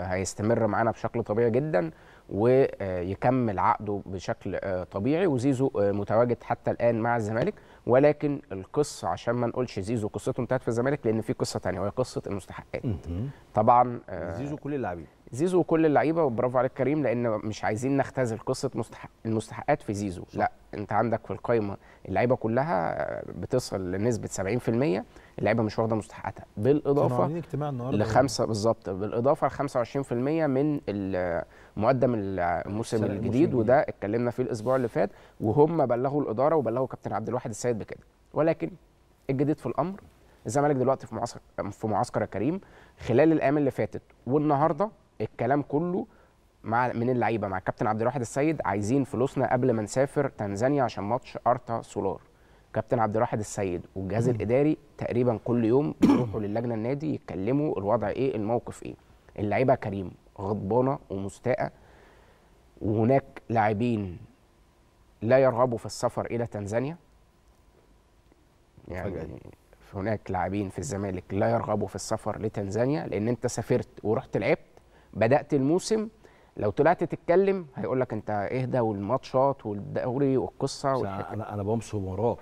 هيستمر معانا بشكل طبيعي جدا ويكمل عقده بشكل آه، طبيعي وزيزو آه، متواجد حتى الان مع الزمالك ولكن القصه عشان ما نقولش زيزو قصته انتهت في الزمالك لان في قصه ثانيه وهي قصه المستحقات طبعا آه، زيزو كل اللاعبين زيزو وكل اللعيبه وبرافو عليك كريم لان مش عايزين نختزل قصه مستحق المستحقات في زيزو صح. لا انت عندك في القايمه اللعيبه كلها بتصل لنسبه 70% اللعيبه مش واخده مستحقاتها بالاضافه اجتماع النهارده لخمسه بالظبط بالاضافه ل 25% من مقدم الموسم الجديد وده اتكلمنا فيه الاسبوع اللي فات وهم بلغوا الاداره وبلغوا كابتن عبد الواحد السيد بكده ولكن الجديد في الامر الزمالك دلوقتي في معسكر في معسكر كريم خلال الايام اللي فاتت والنهارده الكلام كله مع من اللعيبه مع كابتن عبد الواحد السيد عايزين فلوسنا قبل ما نسافر تنزانيا عشان ماتش ارتا سولار كابتن عبد الواحد السيد والجهاز الاداري تقريبا كل يوم بيروحوا للجنه النادي يتكلموا الوضع ايه الموقف ايه اللعيبه كريم غضبانه ومستاءه وهناك لاعبين لا يرغبوا في السفر الى تنزانيا يعني هناك لاعبين في الزمالك لا يرغبوا في السفر لتنزانيا لان انت سافرت ورحت لعبت بدات الموسم لو طلعت تتكلم هيقول لك انت اهدى والماتشات والدوري والقصه والحكاية. انا انا بمصر وراك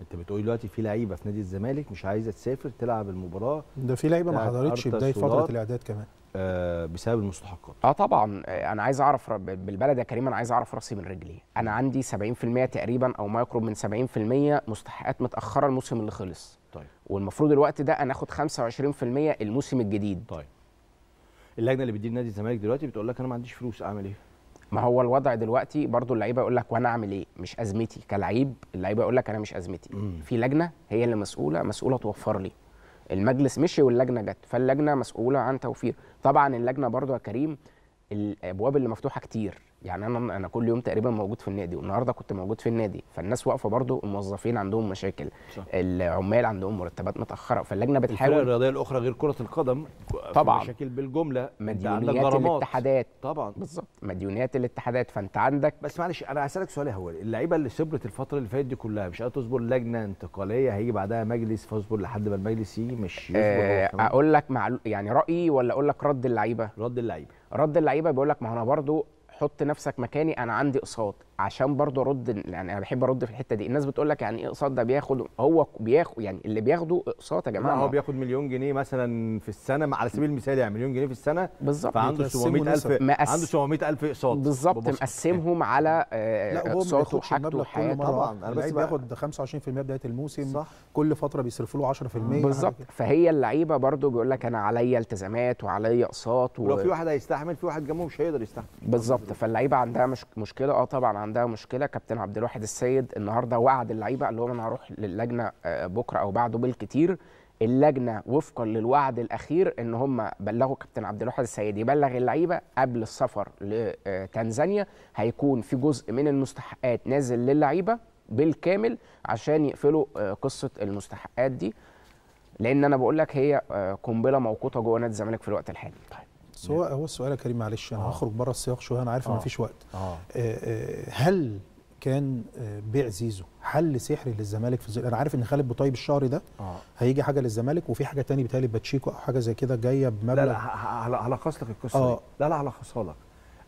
انت بتقولي دلوقتي في لعيبه في نادي الزمالك مش عايزه تسافر تلعب المباراه ده في لعيبه ما حضرتش بدايه فتره الاعداد كمان آه بسبب المستحقات اه طبعا آه، انا عايز اعرف بالبلد يا كريم انا عايز اعرف راسي من رجلي انا عندي 70% تقريبا او ما يقرب من 70% مستحقات متاخره الموسم اللي خلص طيب والمفروض الوقت ده انا اخد 25% الموسم الجديد طيب اللجنه اللي بتدير نادي الزمالك دلوقتي بتقول لك انا ما عنديش فلوس اعمل ايه ما هو الوضع دلوقتي برضو اللعيبه يقول لك وانا اعمل ايه مش ازمتي كلعيب اللعيبه يقول لك انا مش ازمتي مم. في لجنه هي اللي مسؤوله مسؤوله توفر لي المجلس مشي واللجنه جت فاللجنه مسؤوله عن توفير طبعا اللجنه برضو يا كريم الابواب اللي مفتوحه كتير يعني انا انا كل يوم تقريبا موجود في النادي والنهارده كنت موجود في النادي فالناس واقفه برضو الموظفين عندهم مشاكل صح. العمال عندهم مرتبات متاخره فاللجنه بتحاول الفرق الرياضيه الاخرى غير كره القدم طبعا مشاكل بالجمله مديونيات الاتحادات طبعا بالظبط مديونيات الاتحادات فانت عندك بس معلش انا هسالك سؤال هو اللعيبه اللي صبرت الفتره اللي فاتت دي كلها مش تصبر لجنه انتقاليه هيجي بعدها مجلس فاصبر لحد ما المجلس يجي مش أه اقول لك معلو... يعني رايي ولا اقول لك رد اللعيبه رد اللعيبه رد اللعيبه بيقول لك ما انا برضو حط نفسك مكاني انا عندي اقساط عشان برضه ارد يعني انا بحب ارد في الحته دي الناس بتقول لك يعني ايه اقساط ده بياخد هو بياخد يعني اللي بياخده اقساط يا جماعه هو بياخد مليون جنيه مثلا في السنه على سبيل المثال يعني مليون جنيه في السنه بالظبط فعنده 700000 عنده 700000 اقساط بالظبط مقسمهم على اقساطه وحاجته وحياته طبعا انا بس بياخد 25% بدايه الموسم صح. كل فتره بيصرفوا له 10% بالظبط فهي اللعيبه برضه بيقول لك انا عليا التزامات وعليا اقساط ولو في واحد هيستحمل في واحد جنبه مش هيقدر يستحمل بالظبط بالظبط فاللعيبه عندها مش مشكله اه طبعا عندها مشكله كابتن عبد الواحد السيد النهارده وعد اللعيبه قال لهم انا هروح للجنه آه، بكره او بعده بالكتير اللجنه وفقا للوعد الاخير ان هم بلغوا كابتن عبد الواحد السيد يبلغ اللعيبه قبل السفر لتنزانيا آه، هيكون في جزء من المستحقات نازل للعيبه بالكامل عشان يقفلوا آه، قصه المستحقات دي لان انا بقول لك هي قنبله موقوته جوه نادي الزمالك في الوقت الحالي. طيب. هو هو السؤال يا كريم معلش انا آه. هخرج بره السياق شويه انا عارف آه. ان مفيش وقت آه. آه, آه، هل كان آه، بيع زيزو حل سحري للزمالك في انا عارف ان خالد بطيب الشهر ده آه. هيجي حاجه للزمالك وفي حاجه تاني بتهيألي باتشيكو او حاجه زي كده جايه بمبلغ لا لا هلخص لك القصه آه. لا لا هلخصها لك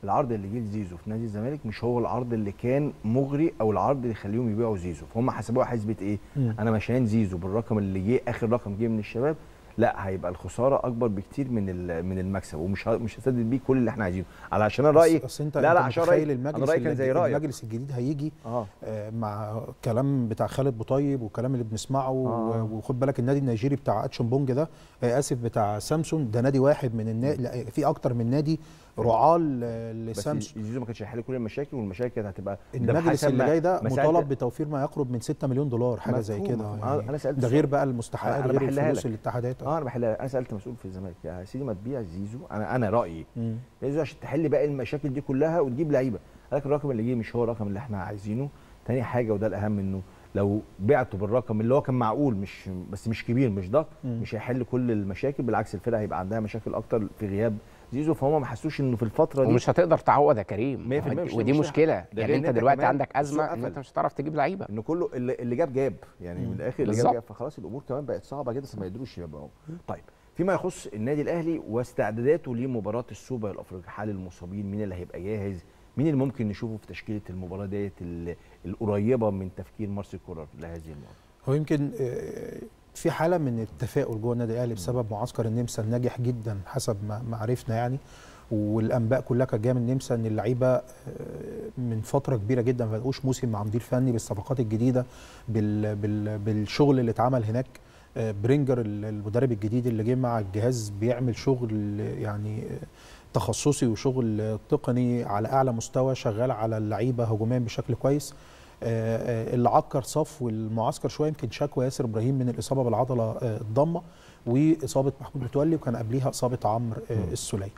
العرض اللي جه لزيزو في نادي الزمالك مش هو العرض اللي كان مغري او العرض اللي يخليهم يبيعوا زيزو فهم حسبوها حسبه ايه؟ م. انا مشان زيزو بالرقم اللي جه اخر رقم جه من الشباب لا هيبقى الخساره اكبر بكتير من من المكسب ومش مش هسدد بيه كل اللي احنا عايزينه على عشان انا رايي انت لا لا عشان رايي المجلس رأيي كان زي رايي المجلس الجديد هيجي آه. آه مع كلام بتاع خالد بطيب والكلام اللي بنسمعه آه. وخد بالك النادي النيجيري بتاع اتشون بونج ده آه اسف بتاع سامسون ده نادي واحد من النا... في اكتر من نادي رعاه لسامسونج زيزو ما كانش هيحل كل المشاكل والمشاكل كانت هتبقى المجلس اللي جاي ده مطالب بتوفير ما يقرب من 6 مليون دولار حاجه زي كده يعني انا سالت ده غير بقى المستحقات غير الفلوس الاتحادات اه انا بحلها انا سالت مسؤول في الزمالك يا سيدي ما تبيع زيزو انا انا رايي زيزو عشان تحل باقي المشاكل دي كلها وتجيب لعيبه لكن الرقم اللي جه مش هو الرقم اللي احنا عايزينه تاني حاجه وده الاهم انه لو بعته بالرقم اللي هو كان معقول مش بس مش كبير مش ضغط مش هيحل كل المشاكل بالعكس الفرقه هيبقى عندها مشاكل اكتر في غياب زيزو فهم ما حسوش انه في الفتره دي ومش هتقدر تعوض يا كريم 100% مش ودي مشكله مشكله يعني انت دلوقتي عندك ازمه ان انت مش هتعرف تجيب لعيبه ان كله اللي جاب جاب يعني من الاخر اللي جاب جاب فخلاص الامور كمان بقت صعبه جدا فما يقدروش يبقوا طيب فيما يخص النادي الاهلي واستعداداته لمباراه السوبر الافريقي حال المصابين مين اللي هيبقى جاهز مين اللي ممكن نشوفه في تشكيله المباراه ديت القريبه من تفكير مارسيل كولر لهذه المباراه هو يمكن آه، في حاله من التفاؤل جوه النادي الاهلي بسبب معسكر النمسا الناجح جدا حسب ما عرفنا يعني والانباء كلها كانت جايه من النمسا ان اللعيبه آه، من فتره كبيره جدا ما بقوش موسم مع مدير فني بالصفقات الجديده بال بال بالشغل اللي اتعمل هناك آه، برينجر المدرب الجديد اللي جه مع الجهاز بيعمل شغل يعني آه، تخصصي وشغل تقني على اعلى مستوى شغال على اللعيبه هجوميا بشكل كويس آه، آه، اللي عكر صفو المعسكر شويه يمكن شكوى ياسر ابراهيم من الاصابه بالعضله آه، الضامه واصابه محمود متولي وكان قبليها اصابه عمرو السليم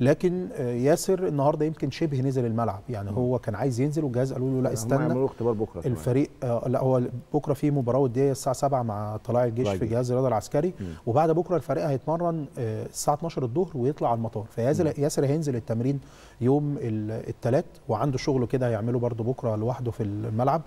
لكن آه، ياسر النهارده يمكن شبه نزل الملعب يعني هو كان عايز ينزل والجهاز قالوا له لا يعني استنى هيعملوا اختبار بكره الفريق آه، لا هو بكره في مباراه وديه الساعه 7 مع طلائع الجيش في جهاز الرياضه العسكري مم. وبعد بكره الفريق هيتمرن آه، الساعه 12 الظهر ويطلع على المطار فياسر ياسر هينزل التمرين يوم الثلاث وعنده شغل كده هيعمله برده بكره لوحده في الملعب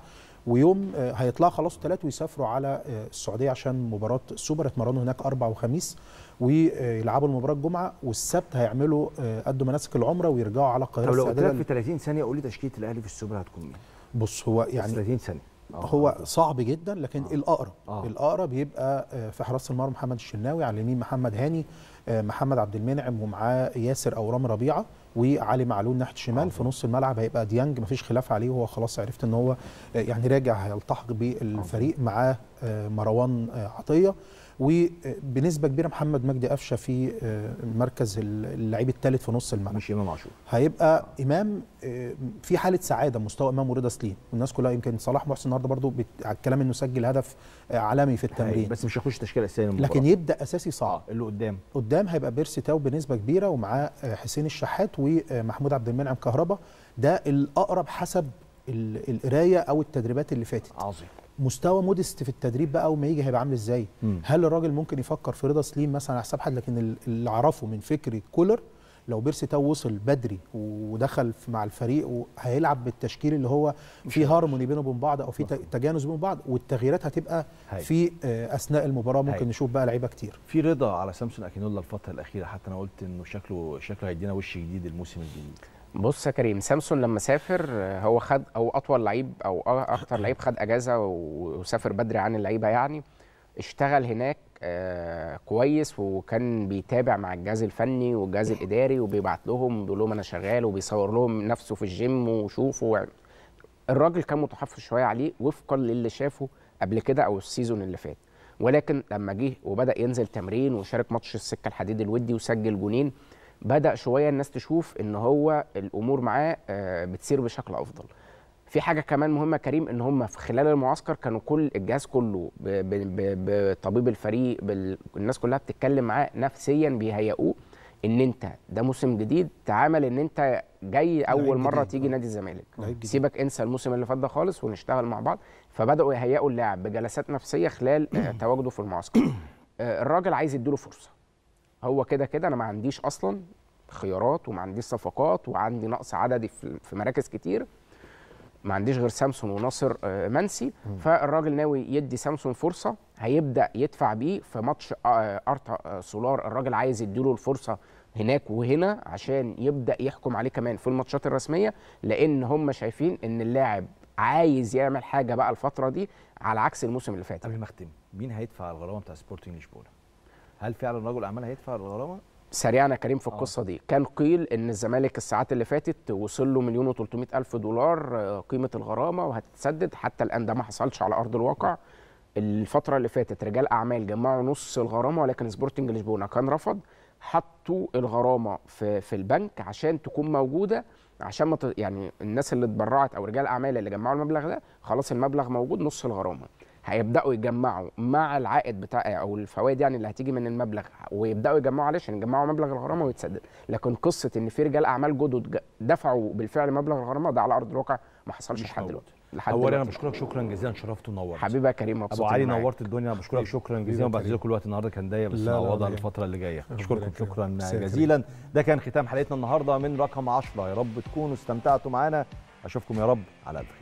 ويوم هيطلعوا خلاص الثلاث ويسافروا على السعوديه عشان مباراه السوبر اتمرنوا هناك اربع وخميس ويلعبوا المباراه الجمعه والسبت هيعملوا آه، قدوا مناسك العمره ويرجعوا على القاهره طب لو قلت لك في 30 ثانيه قول لي تشكيله الاهلي في السوبر هتكون مين؟ بص هو يعني 30 ثانيه آه. هو صعب جدا لكن آه. الاقرب آه. الاقرب يبقى آه، في حراسه المرمى محمد الشناوي على اليمين محمد هاني محمد عبد المنعم ومعاه ياسر او رامي ربيعه وعلي معلول ناحيه الشمال في نص الملعب هيبقى ديانج مفيش خلاف عليه وهو خلاص عرفت ان هو يعني راجع هيلتحق بالفريق معاه مروان عطيه وبنسبه كبيره محمد مجدي قفشه في آه، مركز اللعيب الثالث في نص الملعب مش امام عاشور هيبقى امام آه، في حاله سعاده مستوى امام ورضا سليم والناس كلها يمكن صلاح محسن النهارده برضو على الكلام انه سجل هدف آه، عالمي في التمرين بس مش هيخش تشكيله اساسيه لكن يبدا اساسي صعب اللي قدام قدام هيبقى بيرسي تاو بنسبه كبيره ومعاه حسين الشحات ومحمود عبد المنعم كهربا ده الاقرب حسب القرايه او التدريبات اللي فاتت عظيم مستوى مودست في التدريب بقى وما يجي هيبقى عامل ازاي هل الراجل ممكن يفكر في رضا سليم مثلا على حساب حد لكن اللي اعرفه من فكر كولر لو بيرسي تاو وصل بدري ودخل مع الفريق وهيلعب بالتشكيل اللي هو في هارموني بينه وبين بعض او في تجانس بين بعض والتغييرات هتبقى هاي. في آه، اثناء المباراه ممكن هاي. نشوف بقى لعيبه كتير في رضا على سامسون اكينولا الفتره الاخيره حتى انا قلت انه شكله شكله هيدينا وش جديد الموسم الجديد بص يا كريم سامسون لما سافر هو خد او اطول لعيب او اكتر لعيب خد اجازه وسافر بدري عن اللعيبه يعني اشتغل هناك آه كويس وكان بيتابع مع الجهاز الفني والجهاز الاداري وبيبعت لهم بيقول لهم انا شغال وبيصور لهم نفسه في الجيم وشوفوا الراجل كان متحفظ شويه عليه وفقا للي شافه قبل كده او السيزون اللي فات ولكن لما جه وبدا ينزل تمرين وشارك ماتش السكه الحديد الودي وسجل جونين بدا شويه الناس تشوف ان هو الامور معاه آه، بتسير بشكل افضل في حاجه كمان مهمه كريم ان هم في خلال المعسكر كانوا كل الجهاز كله بطبيب الفريق الناس كلها بتتكلم معاه نفسيا بيهيئوه ان انت ده موسم جديد تعامل ان انت جاي اول مره تيجي نادي الزمالك سيبك انسى الموسم اللي فات ده خالص ونشتغل مع بعض فبداوا يهيئوا اللاعب بجلسات نفسيه خلال آه، تواجده في المعسكر آه، الراجل عايز يديله فرصه هو كده كده انا ما عنديش اصلا خيارات وما عنديش صفقات وعندي نقص عددي في مراكز كتير ما عنديش غير سامسون وناصر آه، منسي فالراجل ناوي يدي سامسون فرصه هيبدا يدفع بيه في ماتش آه، ارتا آه، سولار الراجل عايز يديله الفرصه هناك وهنا عشان يبدا يحكم عليه كمان في الماتشات الرسميه لان هم شايفين ان اللاعب عايز يعمل حاجه بقى الفتره دي على عكس الموسم اللي فات قبل ما اختم مين هيدفع الغرامه بتاع سبورتنج لشبونه هل فعلا رجل اعمال هيدفع الغرامه؟ سريعا يا كريم في آه. القصه دي كان قيل ان الزمالك الساعات اللي فاتت وصل له مليون و الف دولار آه، قيمه الغرامه وهتتسدد حتى الان ده ما حصلش على ارض الواقع الفتره اللي فاتت رجال اعمال جمعوا نص الغرامه ولكن سبورتنج لشبونه كان رفض حطوا الغرامه في في البنك عشان تكون موجوده عشان ما يعني الناس اللي اتبرعت او رجال اعمال اللي جمعوا المبلغ ده خلاص المبلغ موجود نص الغرامه هيبداوا يجمعوا مع العائد بتاع او الفوائد يعني اللي هتيجي من المبلغ ويبداوا يجمعوا عليه عشان يجمعوا مبلغ الغرامه ويتسدد لكن قصه ان في رجال اعمال جدد دفعوا بالفعل مبلغ الغرامه ده على ارض الواقع ما حصلش لحد دلوقتي اولا انا بشكرك شكرا جزيلا شرفت ونورت حبيبي يا كريم ابو علي نورت الدنيا انا بشكرك شكرا جزيلا وبعد لكم الوقت النهارده كان ضيق بس نعوضها الفتره اللي جايه بشكركم شكرا جزيلا ده كان ختام حلقتنا النهارده من رقم 10 يا رب تكونوا استمتعتوا معانا اشوفكم يا رب على الف